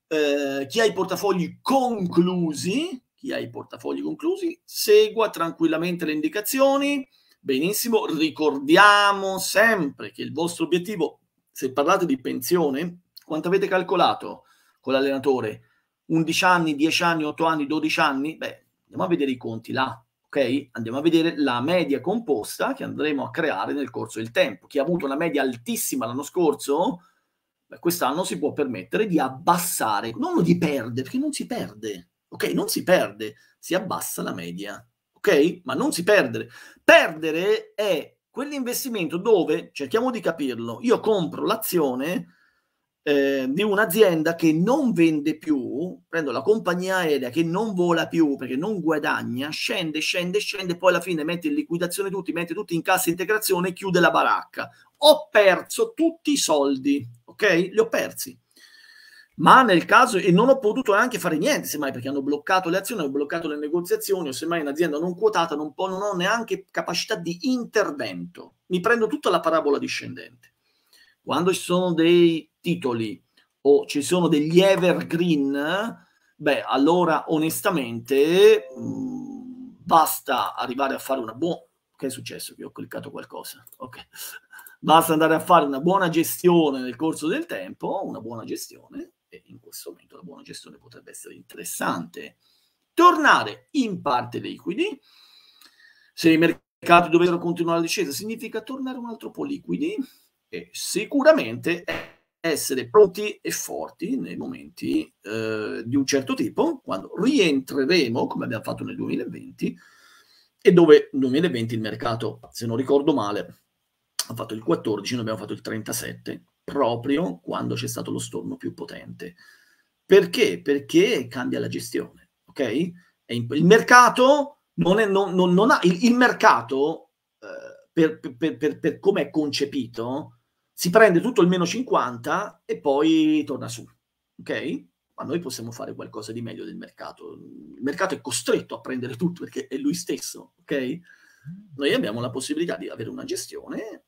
eh, chi ha i portafogli conclusi, chi ha i portafogli conclusi, segua tranquillamente le indicazioni, benissimo, ricordiamo sempre che il vostro obiettivo, se parlate di pensione, quanto avete calcolato con l'allenatore? 11 anni, 10 anni, 8 anni, 12 anni? Beh, andiamo a vedere i conti là, ok? Andiamo a vedere la media composta che andremo a creare nel corso del tempo. Chi ha avuto una media altissima l'anno scorso, beh, quest'anno si può permettere di abbassare, non di perdere, perché non si perde, ok? Non si perde, si abbassa la media, ok? Ma non si perdere. Perdere è quell'investimento dove, cerchiamo di capirlo, io compro l'azione eh, di un'azienda che non vende più, prendo la compagnia aerea che non vola più perché non guadagna, scende, scende, scende, poi alla fine mette in liquidazione tutti, mette tutti in cassa integrazione e chiude la baracca. Ho perso tutti i soldi, ok? Li ho persi ma nel caso e non ho potuto neanche fare niente semmai perché hanno bloccato le azioni, hanno bloccato le negoziazioni o semmai un'azienda non quotata non, può, non ho neanche capacità di intervento mi prendo tutta la parabola discendente quando ci sono dei titoli o ci sono degli evergreen, beh, allora onestamente mh, mm, basta arrivare a fare una buona... Che è successo? Che ho cliccato qualcosa. Ok. Basta andare a fare una buona gestione nel corso del tempo, una buona gestione, e in questo momento la buona gestione potrebbe essere interessante. Tornare in parte liquidi, se i mercati dovessero continuare la discesa, significa tornare un altro po' liquidi, e sicuramente è essere pronti e forti nei momenti eh, di un certo tipo, quando rientreremo, come abbiamo fatto nel 2020, e dove nel 2020 il mercato, se non ricordo male, ha fatto il 14, noi abbiamo fatto il 37, proprio quando c'è stato lo storno più potente. Perché? Perché cambia la gestione, ok? il mercato non, è, non, non, non ha... Il, il mercato, eh, per, per, per, per come è concepito, si prende tutto il meno 50 e poi torna su, ok? Ma noi possiamo fare qualcosa di meglio del mercato. Il mercato è costretto a prendere tutto perché è lui stesso, ok? Noi abbiamo la possibilità di avere una gestione,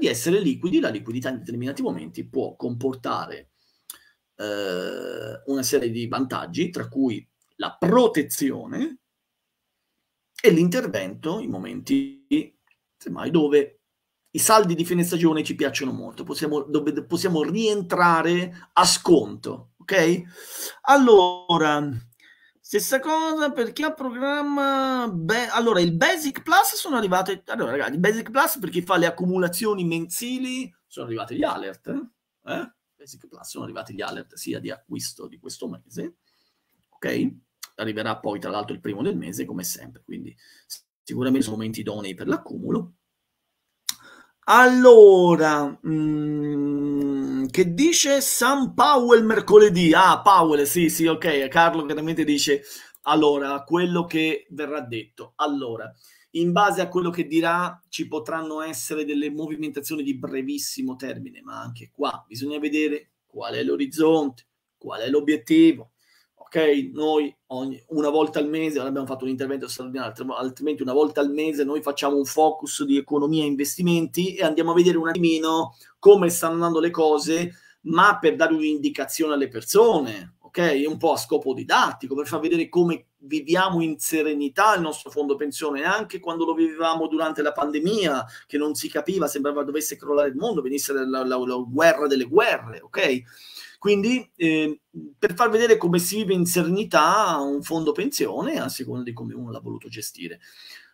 di essere liquidi, la liquidità in determinati momenti può comportare eh, una serie di vantaggi, tra cui la protezione e l'intervento in momenti semmai dove i saldi di fine stagione ci piacciono molto, possiamo, dove, possiamo rientrare a sconto, ok? Allora, stessa cosa per chi ha programma... Beh, allora, il Basic Plus sono arrivate... Allora, ragazzi, il Basic Plus per chi fa le accumulazioni mensili sono arrivate gli alert, eh? eh? Basic Plus sono arrivati gli alert sia di acquisto di questo mese, ok? Arriverà poi, tra l'altro, il primo del mese, come sempre, quindi sicuramente sono momenti idonei per l'accumulo allora, mh, mm, che dice San Powell mercoledì? Ah, Powell, sì, sì, ok. Carlo chiaramente dice, allora, quello che verrà detto. Allora, in base a quello che dirà, ci potranno essere delle movimentazioni di brevissimo termine, ma anche qua bisogna vedere qual è l'orizzonte, qual è l'obiettivo, ok? Noi ogni, una volta al mese, abbiamo fatto un intervento straordinario, altrimenti una volta al mese noi facciamo un focus di economia e investimenti e andiamo a vedere un attimino come stanno andando le cose, ma per dare un'indicazione alle persone, ok? Un po' a scopo didattico, per far vedere come viviamo in serenità il nostro fondo pensione, anche quando lo vivevamo durante la pandemia, che non si capiva, sembrava dovesse crollare il mondo, venisse la, la, la guerra delle guerre, ok? Quindi eh, per far vedere come si vive in serenità un fondo pensione a seconda di come uno l'ha voluto gestire.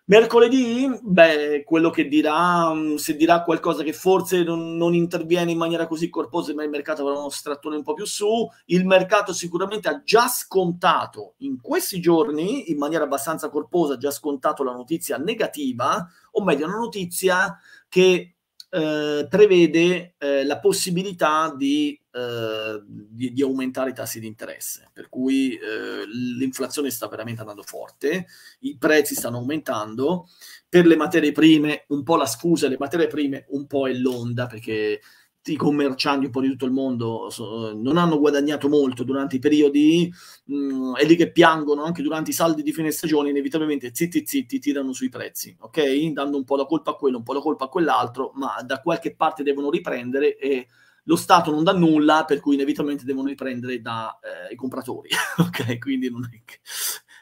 Mercoledì, beh, quello che dirà, mm, se dirà qualcosa che forse non, non, interviene in maniera così corposa, ma il mercato avrà uno strattone un po' più su, il mercato sicuramente ha già scontato in questi giorni, in maniera abbastanza corposa, ha già scontato la notizia negativa, o meglio, una notizia che eh, prevede eh, la possibilità di, eh, di, di, aumentare i tassi di interesse, per cui eh, l'inflazione sta veramente andando forte, i prezzi stanno aumentando, per le materie prime un po' la scusa, le materie prime un po' è l'onda, perché i commercianti un po' di tutto il mondo so, non hanno guadagnato molto durante i periodi mh, mm, e lì che piangono anche durante i saldi di fine stagione, inevitabilmente zitti zitti tirano sui prezzi, ok? Dando un po' la colpa a quello, un po' la colpa a quell'altro, ma da qualche parte devono riprendere e lo Stato non dà nulla, per cui inevitabilmente devono riprendere dai eh, compratori, ok? Quindi non è che...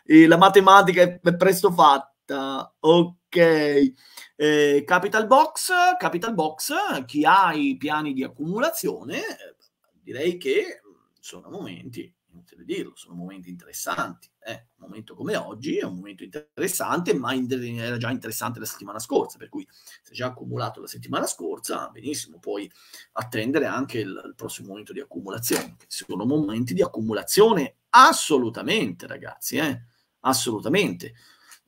E la matematica è presto fatta diretta. Ok, eh, Capital Box, Capital Box, chi ha i piani di accumulazione, eh, direi che mm, sono momenti, inutile dirlo, sono momenti interessanti. Eh, un momento come oggi è un momento interessante, ma in, era già interessante la settimana scorsa, per cui se già accumulato la settimana scorsa, benissimo, puoi attendere anche il, il prossimo momento di accumulazione. Sono momenti di accumulazione assolutamente, ragazzi, eh? assolutamente.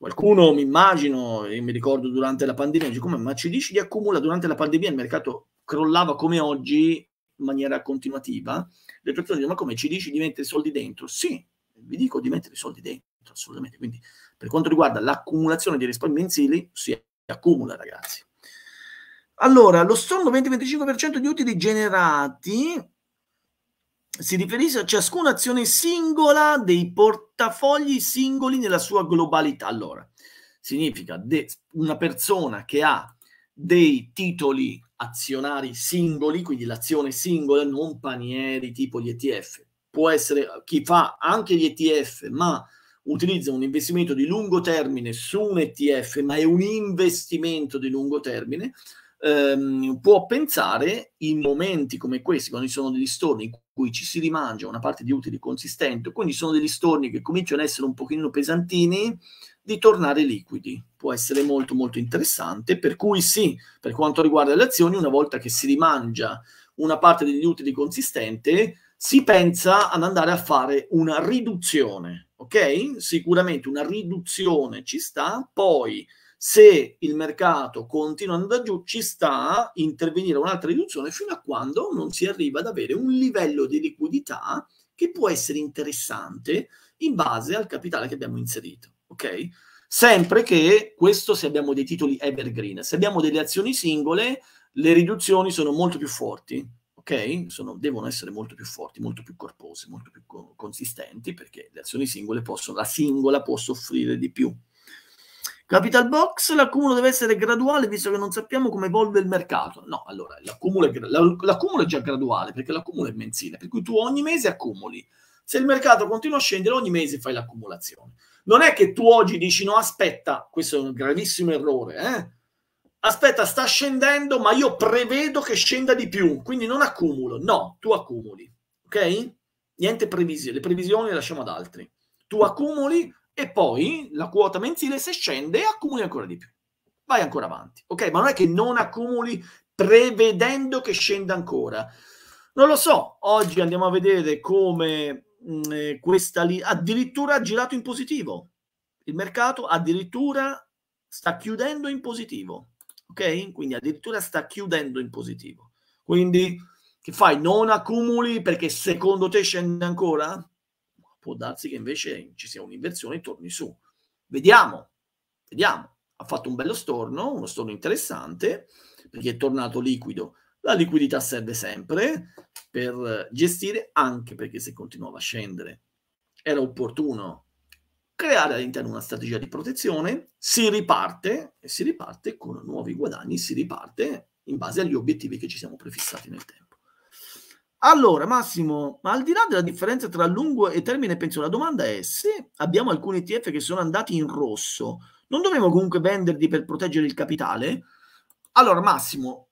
Qualcuno, mi immagino, e mi ricordo durante la pandemia, dice come, ma ci dici di accumula durante la pandemia il mercato crollava come oggi in maniera continuativa? Le persone dicono, ma come ci dici di mettere i soldi dentro? Sì, vi dico di mettere i soldi dentro, assolutamente. Quindi per quanto riguarda l'accumulazione di risparmi mensili, si accumula, ragazzi. Allora, lo storno 20-25% di utili generati si riferisce a ciascuna azione singola dei portafogli singoli nella sua globalità. Allora, significa de- una persona che ha dei titoli azionari singoli, quindi l'azione singola, non panieri tipo gli ETF. Può essere eh, chi fa anche gli ETF, ma utilizza un investimento di lungo termine su un ETF, ma è un investimento di lungo termine, ehm, può pensare in momenti come questi, quando ci sono degli storni in cui ci si rimangia una parte di utili consistente, quindi sono degli storni che cominciano ad essere un pochino pesantini, di tornare liquidi. Può essere molto molto interessante, per cui sì, per quanto riguarda le azioni, una volta che si rimangia una parte degli utili consistente, si pensa ad andare a fare una riduzione, ok? Sicuramente una riduzione ci sta, poi se il mercato continua ad andare giù, ci sta intervenire un'altra riduzione fino a quando non si arriva ad avere un livello di liquidità che può essere interessante in base al capitale che abbiamo inserito. Ok? Sempre che questo se abbiamo dei titoli evergreen, se abbiamo delle azioni singole, le riduzioni sono molto più forti. Ok? Sono, devono essere molto più forti, molto più corpose, molto più co- consistenti, perché le azioni singole possono, la singola può soffrire di più. Capital box, l'accumulo deve essere graduale visto che non sappiamo come evolve il mercato. No, allora, l'accumulo è, l'accumulo è già graduale perché l'accumulo è mensile, per cui tu ogni mese accumuli. Se il mercato continua a scendere, ogni mese fai l'accumulazione. Non è che tu oggi dici no, aspetta, questo è un gravissimo errore, eh? aspetta, sta scendendo, ma io prevedo che scenda di più, quindi non accumulo. No, tu accumuli, ok? Niente previsioni, le previsioni le lasciamo ad altri. Tu accumuli e poi la quota mensile se scende accumuli ancora di più. Vai ancora avanti, ok? Ma non è che non accumuli prevedendo che scenda ancora. Non lo so, oggi andiamo a vedere come mh, mm, eh, questa lì addirittura ha girato in positivo. Il mercato addirittura sta chiudendo in positivo, ok? Quindi addirittura sta chiudendo in positivo. Quindi che fai? Non accumuli perché secondo te scende ancora? può darsi che invece ci sia un'inversione e torni su. Vediamo, vediamo. Ha fatto un bello storno, uno storno interessante, perché è tornato liquido. La liquidità serve sempre per gestire, anche perché se continuava a scendere era opportuno creare all'interno una strategia di protezione, si riparte e si riparte con nuovi guadagni, si riparte in base agli obiettivi che ci siamo prefissati nel tempo. Allora, Massimo, ma al di là della differenza tra lungo e termine, penso la domanda è se abbiamo alcuni ETF che sono andati in rosso, non dovremmo comunque venderli per proteggere il capitale? Allora, Massimo,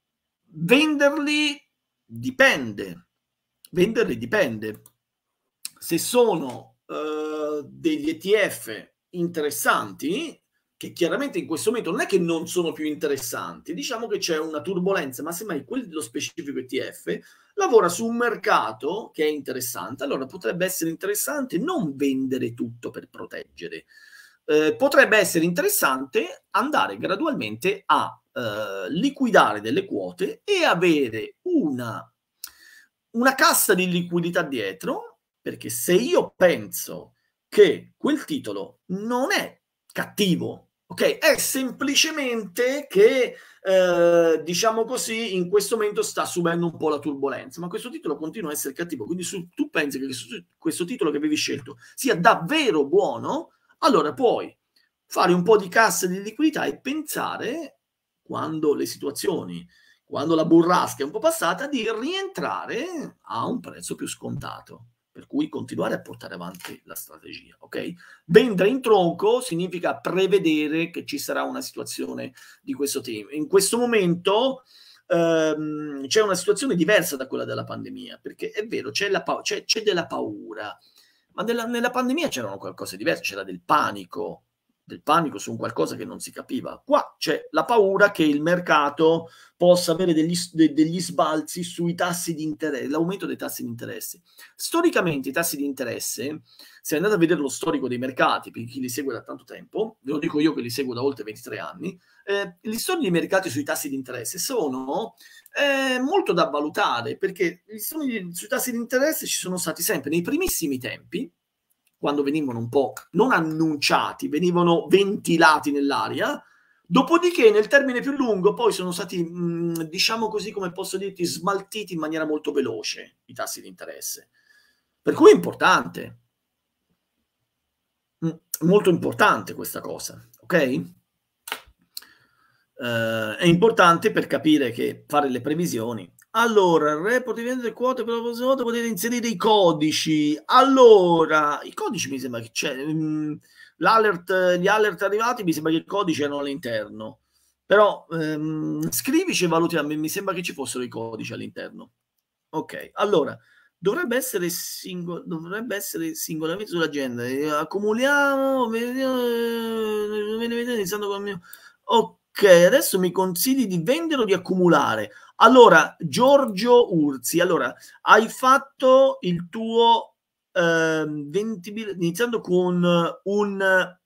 venderli dipende. Venderli dipende. Se sono eh, degli ETF interessanti, che chiaramente in questo momento non è che non sono più interessanti, diciamo che c'è una turbolenza, ma semmai quello specifico ETF lavora su un mercato che è interessante, allora potrebbe essere interessante non vendere tutto per proteggere, eh, potrebbe essere interessante andare gradualmente a eh, liquidare delle quote e avere una, una cassa di liquidità dietro, perché se io penso che quel titolo non è cattivo Ok, è semplicemente che, eh, diciamo così, in questo momento sta subendo un po' la turbolenza, ma questo titolo continua a essere cattivo. Quindi su, tu pensi che questo, questo titolo che avevi scelto sia davvero buono, allora puoi fare un po' di cassa di liquidità e pensare, quando le situazioni, quando la burrasca è un po' passata, di rientrare a un prezzo più scontato per cui continuare a portare avanti la strategia. Okay? Vendere in tronco significa prevedere che ci sarà una situazione di questo tipo. In questo momento ehm, c'è una situazione diversa da quella della pandemia, perché è vero, c'è, pa- c'è, c'è della paura, ma della, nella pandemia c'erano qualcosa di diverso, c'era del panico, del panico su un qualcosa che non si capiva. Qua c'è la paura che il mercato possa avere degli, de, degli sbalzi sui tassi di interesse, l'aumento dei tassi di interesse. Storicamente i tassi di interesse, se andate a vedere lo storico dei mercati, per chi li segue da tanto tempo, ve lo dico io che li seguo da oltre 23 anni, eh, gli storici dei mercati sui tassi di interesse sono eh, molto da valutare, perché gli storici sui tassi di interesse ci sono stati sempre nei primissimi tempi, quando venivano un po' non annunciati, venivano ventilati nell'aria. Dopodiché, nel termine più lungo, poi sono stati, mh, mm, diciamo così, come posso dirti, smaltiti in maniera molto veloce i tassi di interesse. Per cui è importante, mh, mm, molto importante questa cosa, ok? Uh, è importante per capire che fare le previsioni allora, report di vendere quote per la prossima volta potete inserire i codici. Allora, i codici mi sembra che c'è. Mh, mm, l'alert, gli alert arrivati mi sembra che i codici erano all'interno. Però ehm, scrivici e valutiamo, mi sembra che ci fossero i codici all'interno. Ok, allora, dovrebbe essere, singol- dovrebbe essere singolarmente sull'agenda. Eh, accumuliamo, vediamo, eh, iniziando con il mio... Ok, adesso mi consigli di vendere o di accumulare? Allora, Giorgio Urzi, allora, hai fatto il tuo eh, 20, iniziando con un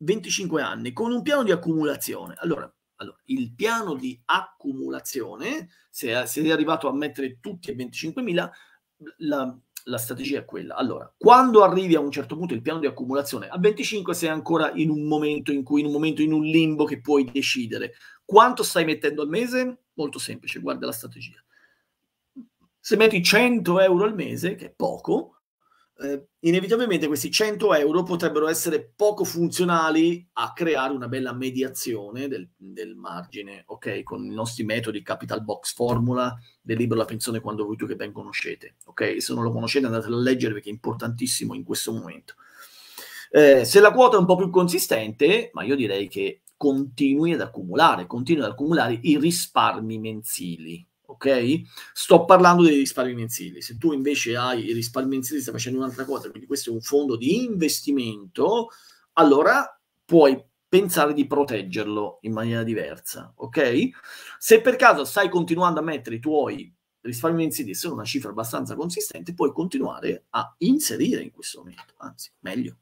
25 anni, con un piano di accumulazione. Allora, allora il piano di accumulazione, se sei arrivato a mettere tutti a 25.000, la, la strategia è quella. Allora, quando arrivi a un certo punto il piano di accumulazione, a 25 sei ancora in un momento in cui, in un momento in un limbo che puoi decidere quanto stai mettendo al mese, Molto semplice, guarda la strategia. Se metti 100 euro al mese, che è poco, eh, inevitabilmente questi 100 euro potrebbero essere poco funzionali a creare una bella mediazione del, del margine, ok? Con i nostri metodi Capital Box Formula, del libro La pensione quando voi tu che ben conoscete, ok? Se non lo conoscete andatelo a leggere perché è importantissimo in questo momento. Eh, se la quota è un po' più consistente, ma io direi che continui ad accumulare, continui ad accumulare i risparmi mensili. Ok? Sto parlando dei risparmi mensili. Se tu invece hai i risparmi mensili, stai facendo un'altra cosa, quindi questo è un fondo di investimento, allora puoi pensare di proteggerlo in maniera diversa. Ok? Se per caso stai continuando a mettere i tuoi risparmi mensili, sono una cifra abbastanza consistente, puoi continuare a inserire in questo momento, anzi, meglio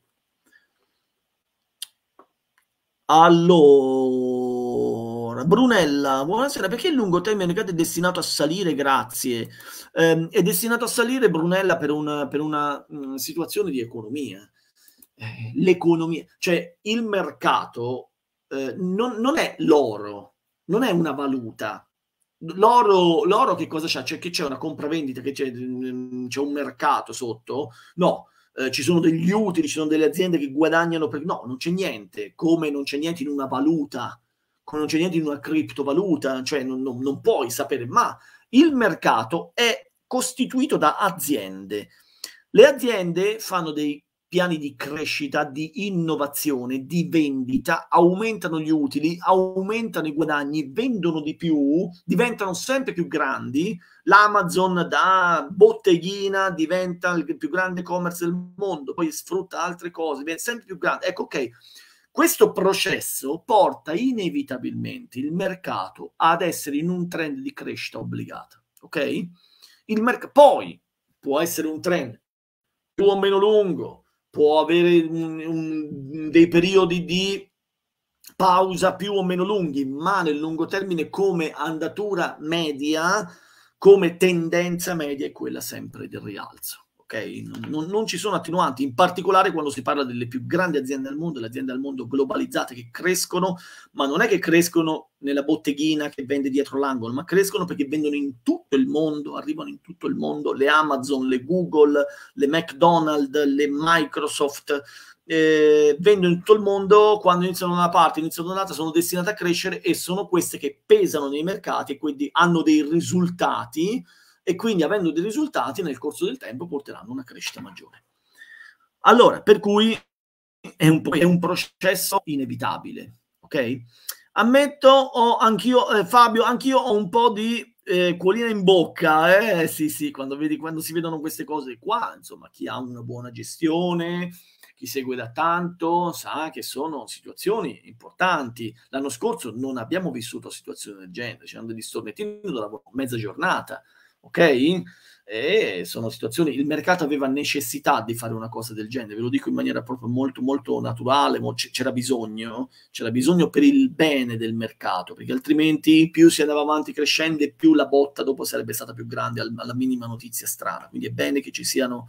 Allora, Brunella, buonasera. Perché il lungo termine mercato è destinato a salire? Grazie. Eh, è destinato a salire, Brunella, per una, per una mh, mm, situazione di economia. Eh, l'economia, cioè il mercato eh, non, non, è l'oro, non è una valuta. L'oro, l'oro che cosa c'è? C'è, che c'è una compravendita, che c'è, mm, c'è un mercato sotto? No, eh, ci sono degli utili, ci sono delle aziende che guadagnano per... No, non c'è niente, come non c'è niente in una valuta, come non c'è niente in una criptovaluta, cioè non, non, non puoi sapere, ma il mercato è costituito da aziende. Le aziende fanno dei piani di crescita, di innovazione, di vendita, aumentano gli utili, aumentano i guadagni, vendono di più, diventano sempre più grandi. L'Amazon da botteghina diventa il più grande commerce del mondo, poi sfrutta altre cose, diventa sempre più grande. Ecco, ok. Questo processo porta inevitabilmente il mercato ad essere in un trend di crescita obbligata. Ok? Il merc- poi può essere un trend più o meno lungo, può avere un, un, dei periodi di pausa più o meno lunghi, ma nel lungo termine come andatura media, come tendenza media è quella sempre del rialzo ok? Non, non, ci sono attenuanti, in particolare quando si parla delle più grandi aziende al mondo, le aziende al mondo globalizzate che crescono, ma non è che crescono nella botteghina che vende dietro l'angolo, ma crescono perché vendono in tutto il mondo, arrivano in tutto il mondo le Amazon, le Google, le McDonald's, le Microsoft. Eh, vendono in tutto il mondo quando iniziano da una parte, iniziano da un'altra, sono destinate a crescere e sono queste che pesano nei mercati e quindi hanno dei risultati e quindi avendo dei risultati nel corso del tempo porteranno una crescita maggiore. Allora, per cui è un, è un processo inevitabile, ok? Ammetto, ho anch'io, eh, Fabio, anch'io ho un po' di eh, cuolina in bocca, eh? Sì, sì, quando, vedi, quando si vedono queste cose qua, insomma, chi ha una buona gestione, chi segue da tanto sa che sono situazioni importanti. L'anno scorso non abbiamo vissuto situazioni del genere, c'erano degli stornettini da lavoro, mezza giornata ok? E sono situazioni, il mercato aveva necessità di fare una cosa del genere, ve lo dico in maniera proprio molto, molto naturale, c'era bisogno, c'era bisogno per il bene del mercato, perché altrimenti più si andava avanti crescendo e più la botta dopo sarebbe stata più grande alla minima notizia strana. Quindi è bene che ci siano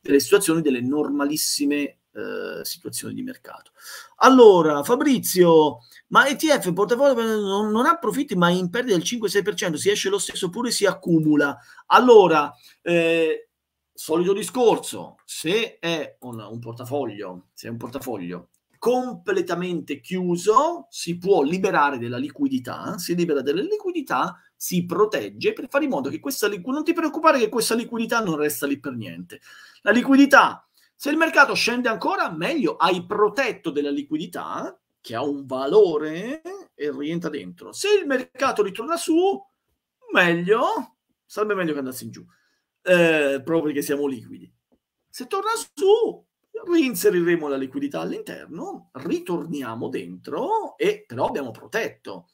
delle situazioni, delle normalissime eh, situazioni di mercato. Allora, Fabrizio, ma ETF portafoglio non, non ha profitti, ma in perdita del 5-6%, si esce lo stesso oppure si accumula. Allora, eh, solito discorso, se è un, un, portafoglio, se è un portafoglio completamente chiuso, si può liberare della liquidità, si libera della liquidità, si protegge per fare in modo che questa liquidità, non ti preoccupare che questa liquidità non resta lì per niente. La liquidità se il mercato scende ancora, meglio, hai protetto della liquidità che ha un valore e rientra dentro. Se il mercato ritorna su, meglio, sarebbe meglio che andassi in giù, eh, proprio perché siamo liquidi. Se torna su, reinseriremo la liquidità all'interno, ritorniamo dentro e però abbiamo protetto.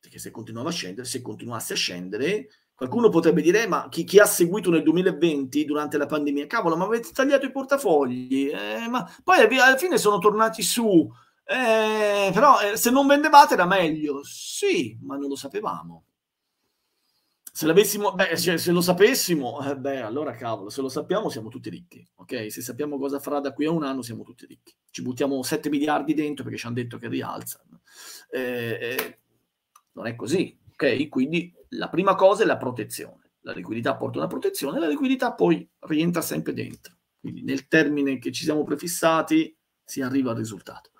Perché se continuava a scendere, se continuasse a scendere, Qualcuno potrebbe dire, eh, ma chi, chi, ha seguito nel 2020 durante la pandemia, cavolo, ma avete tagliato i portafogli, eh, ma poi alla fine sono tornati su, eh, però eh, se non vendevate era meglio. Sì, ma non lo sapevamo. Se l'avessimo, beh, cioè, se lo sapessimo, eh, beh, allora cavolo, se lo sappiamo siamo tutti ricchi, ok? Se sappiamo cosa farà da qui a un anno siamo tutti ricchi. Ci buttiamo 7 miliardi dentro perché ci hanno detto che rialzano. Eh, non è così, ok? Quindi la prima cosa è la protezione. La liquidità porta una protezione, la liquidità poi rientra sempre dentro. Quindi nel termine che ci siamo prefissati si arriva al risultato.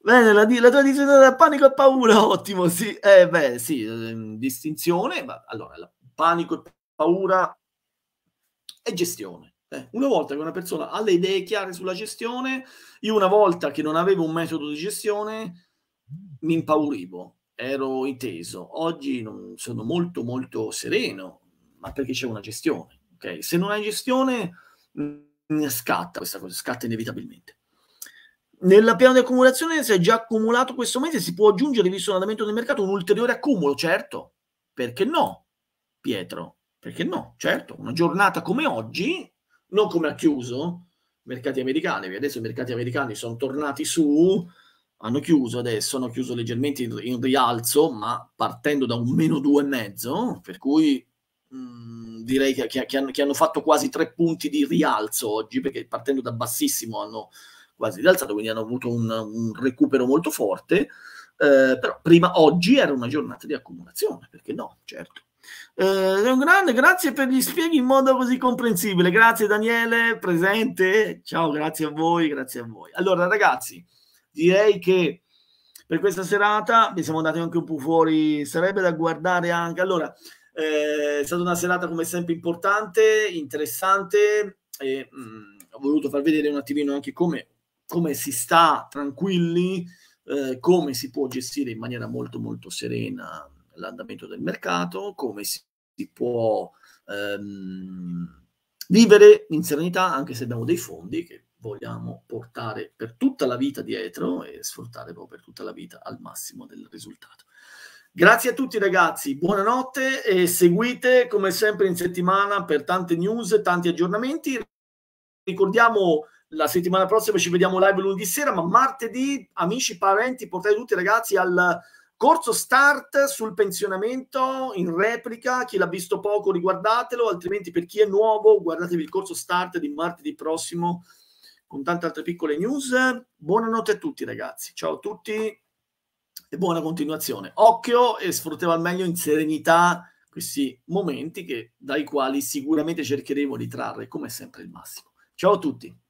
Bene, la, la tradizione del panico e paura, ottimo, sì. Eh, beh, sì, eh, distinzione, ma allora, la, panico e paura è gestione. Eh, una volta che una persona ha le idee chiare sulla gestione, io una volta che non avevo un metodo di gestione, mi impaurivo ero inteso, oggi non sono molto molto sereno, ma perché c'è una gestione. Okay? Se non hai gestione, mm, scatta questa cosa, scatta inevitabilmente. Nella piano di accumulazione se è già accumulato questo mese, si può aggiungere, visto l'andamento del mercato, un ulteriore accumulo, certo. Perché no, Pietro? Perché no? Certo, una giornata come oggi, non come ha chiuso, mercati americani, adesso i mercati americani sono tornati su, hanno chiuso adesso, hanno chiuso leggermente in, in rialzo, ma partendo da un meno due e mezzo, per cui mh, mm, direi che, che, che, hanno, che, hanno, fatto quasi tre punti di rialzo oggi, perché partendo da bassissimo hanno quasi rialzato, quindi hanno avuto un, un recupero molto forte, eh, però prima oggi era una giornata di accumulazione, perché no, certo. Eh, un grande grazie per gli spieghi in modo così comprensibile. Grazie Daniele, presente. Ciao, grazie a voi, grazie a voi. Allora, ragazzi, Direi che per questa serata mi siamo andati anche un po' fuori, sarebbe da guardare anche. Allora, eh, è stata una serata come sempre importante, interessante, e, mh, mm, ho voluto far vedere un attimino anche come, come si sta tranquilli, eh, come si può gestire in maniera molto molto serena l'andamento del mercato, come si, si può ehm, vivere in serenità anche se abbiamo dei fondi che vogliamo portare per tutta la vita dietro e sfruttare proprio per tutta la vita al massimo del risultato. Grazie a tutti ragazzi, buonanotte e seguite come sempre in settimana per tante news, tanti aggiornamenti. Ricordiamo la settimana prossima ci vediamo live lunedì sera, ma martedì, amici, parenti, portate tutti ragazzi al corso start sul pensionamento in replica, chi l'ha visto poco riguardatelo, altrimenti per chi è nuovo guardatevi il corso start di martedì prossimo con tante altre piccole news. Buonanotte a tutti ragazzi, ciao a tutti e buona continuazione. Occhio e sfruttiamo al meglio in serenità questi momenti che, dai quali sicuramente cercheremo di trarre come sempre il massimo. Ciao a tutti.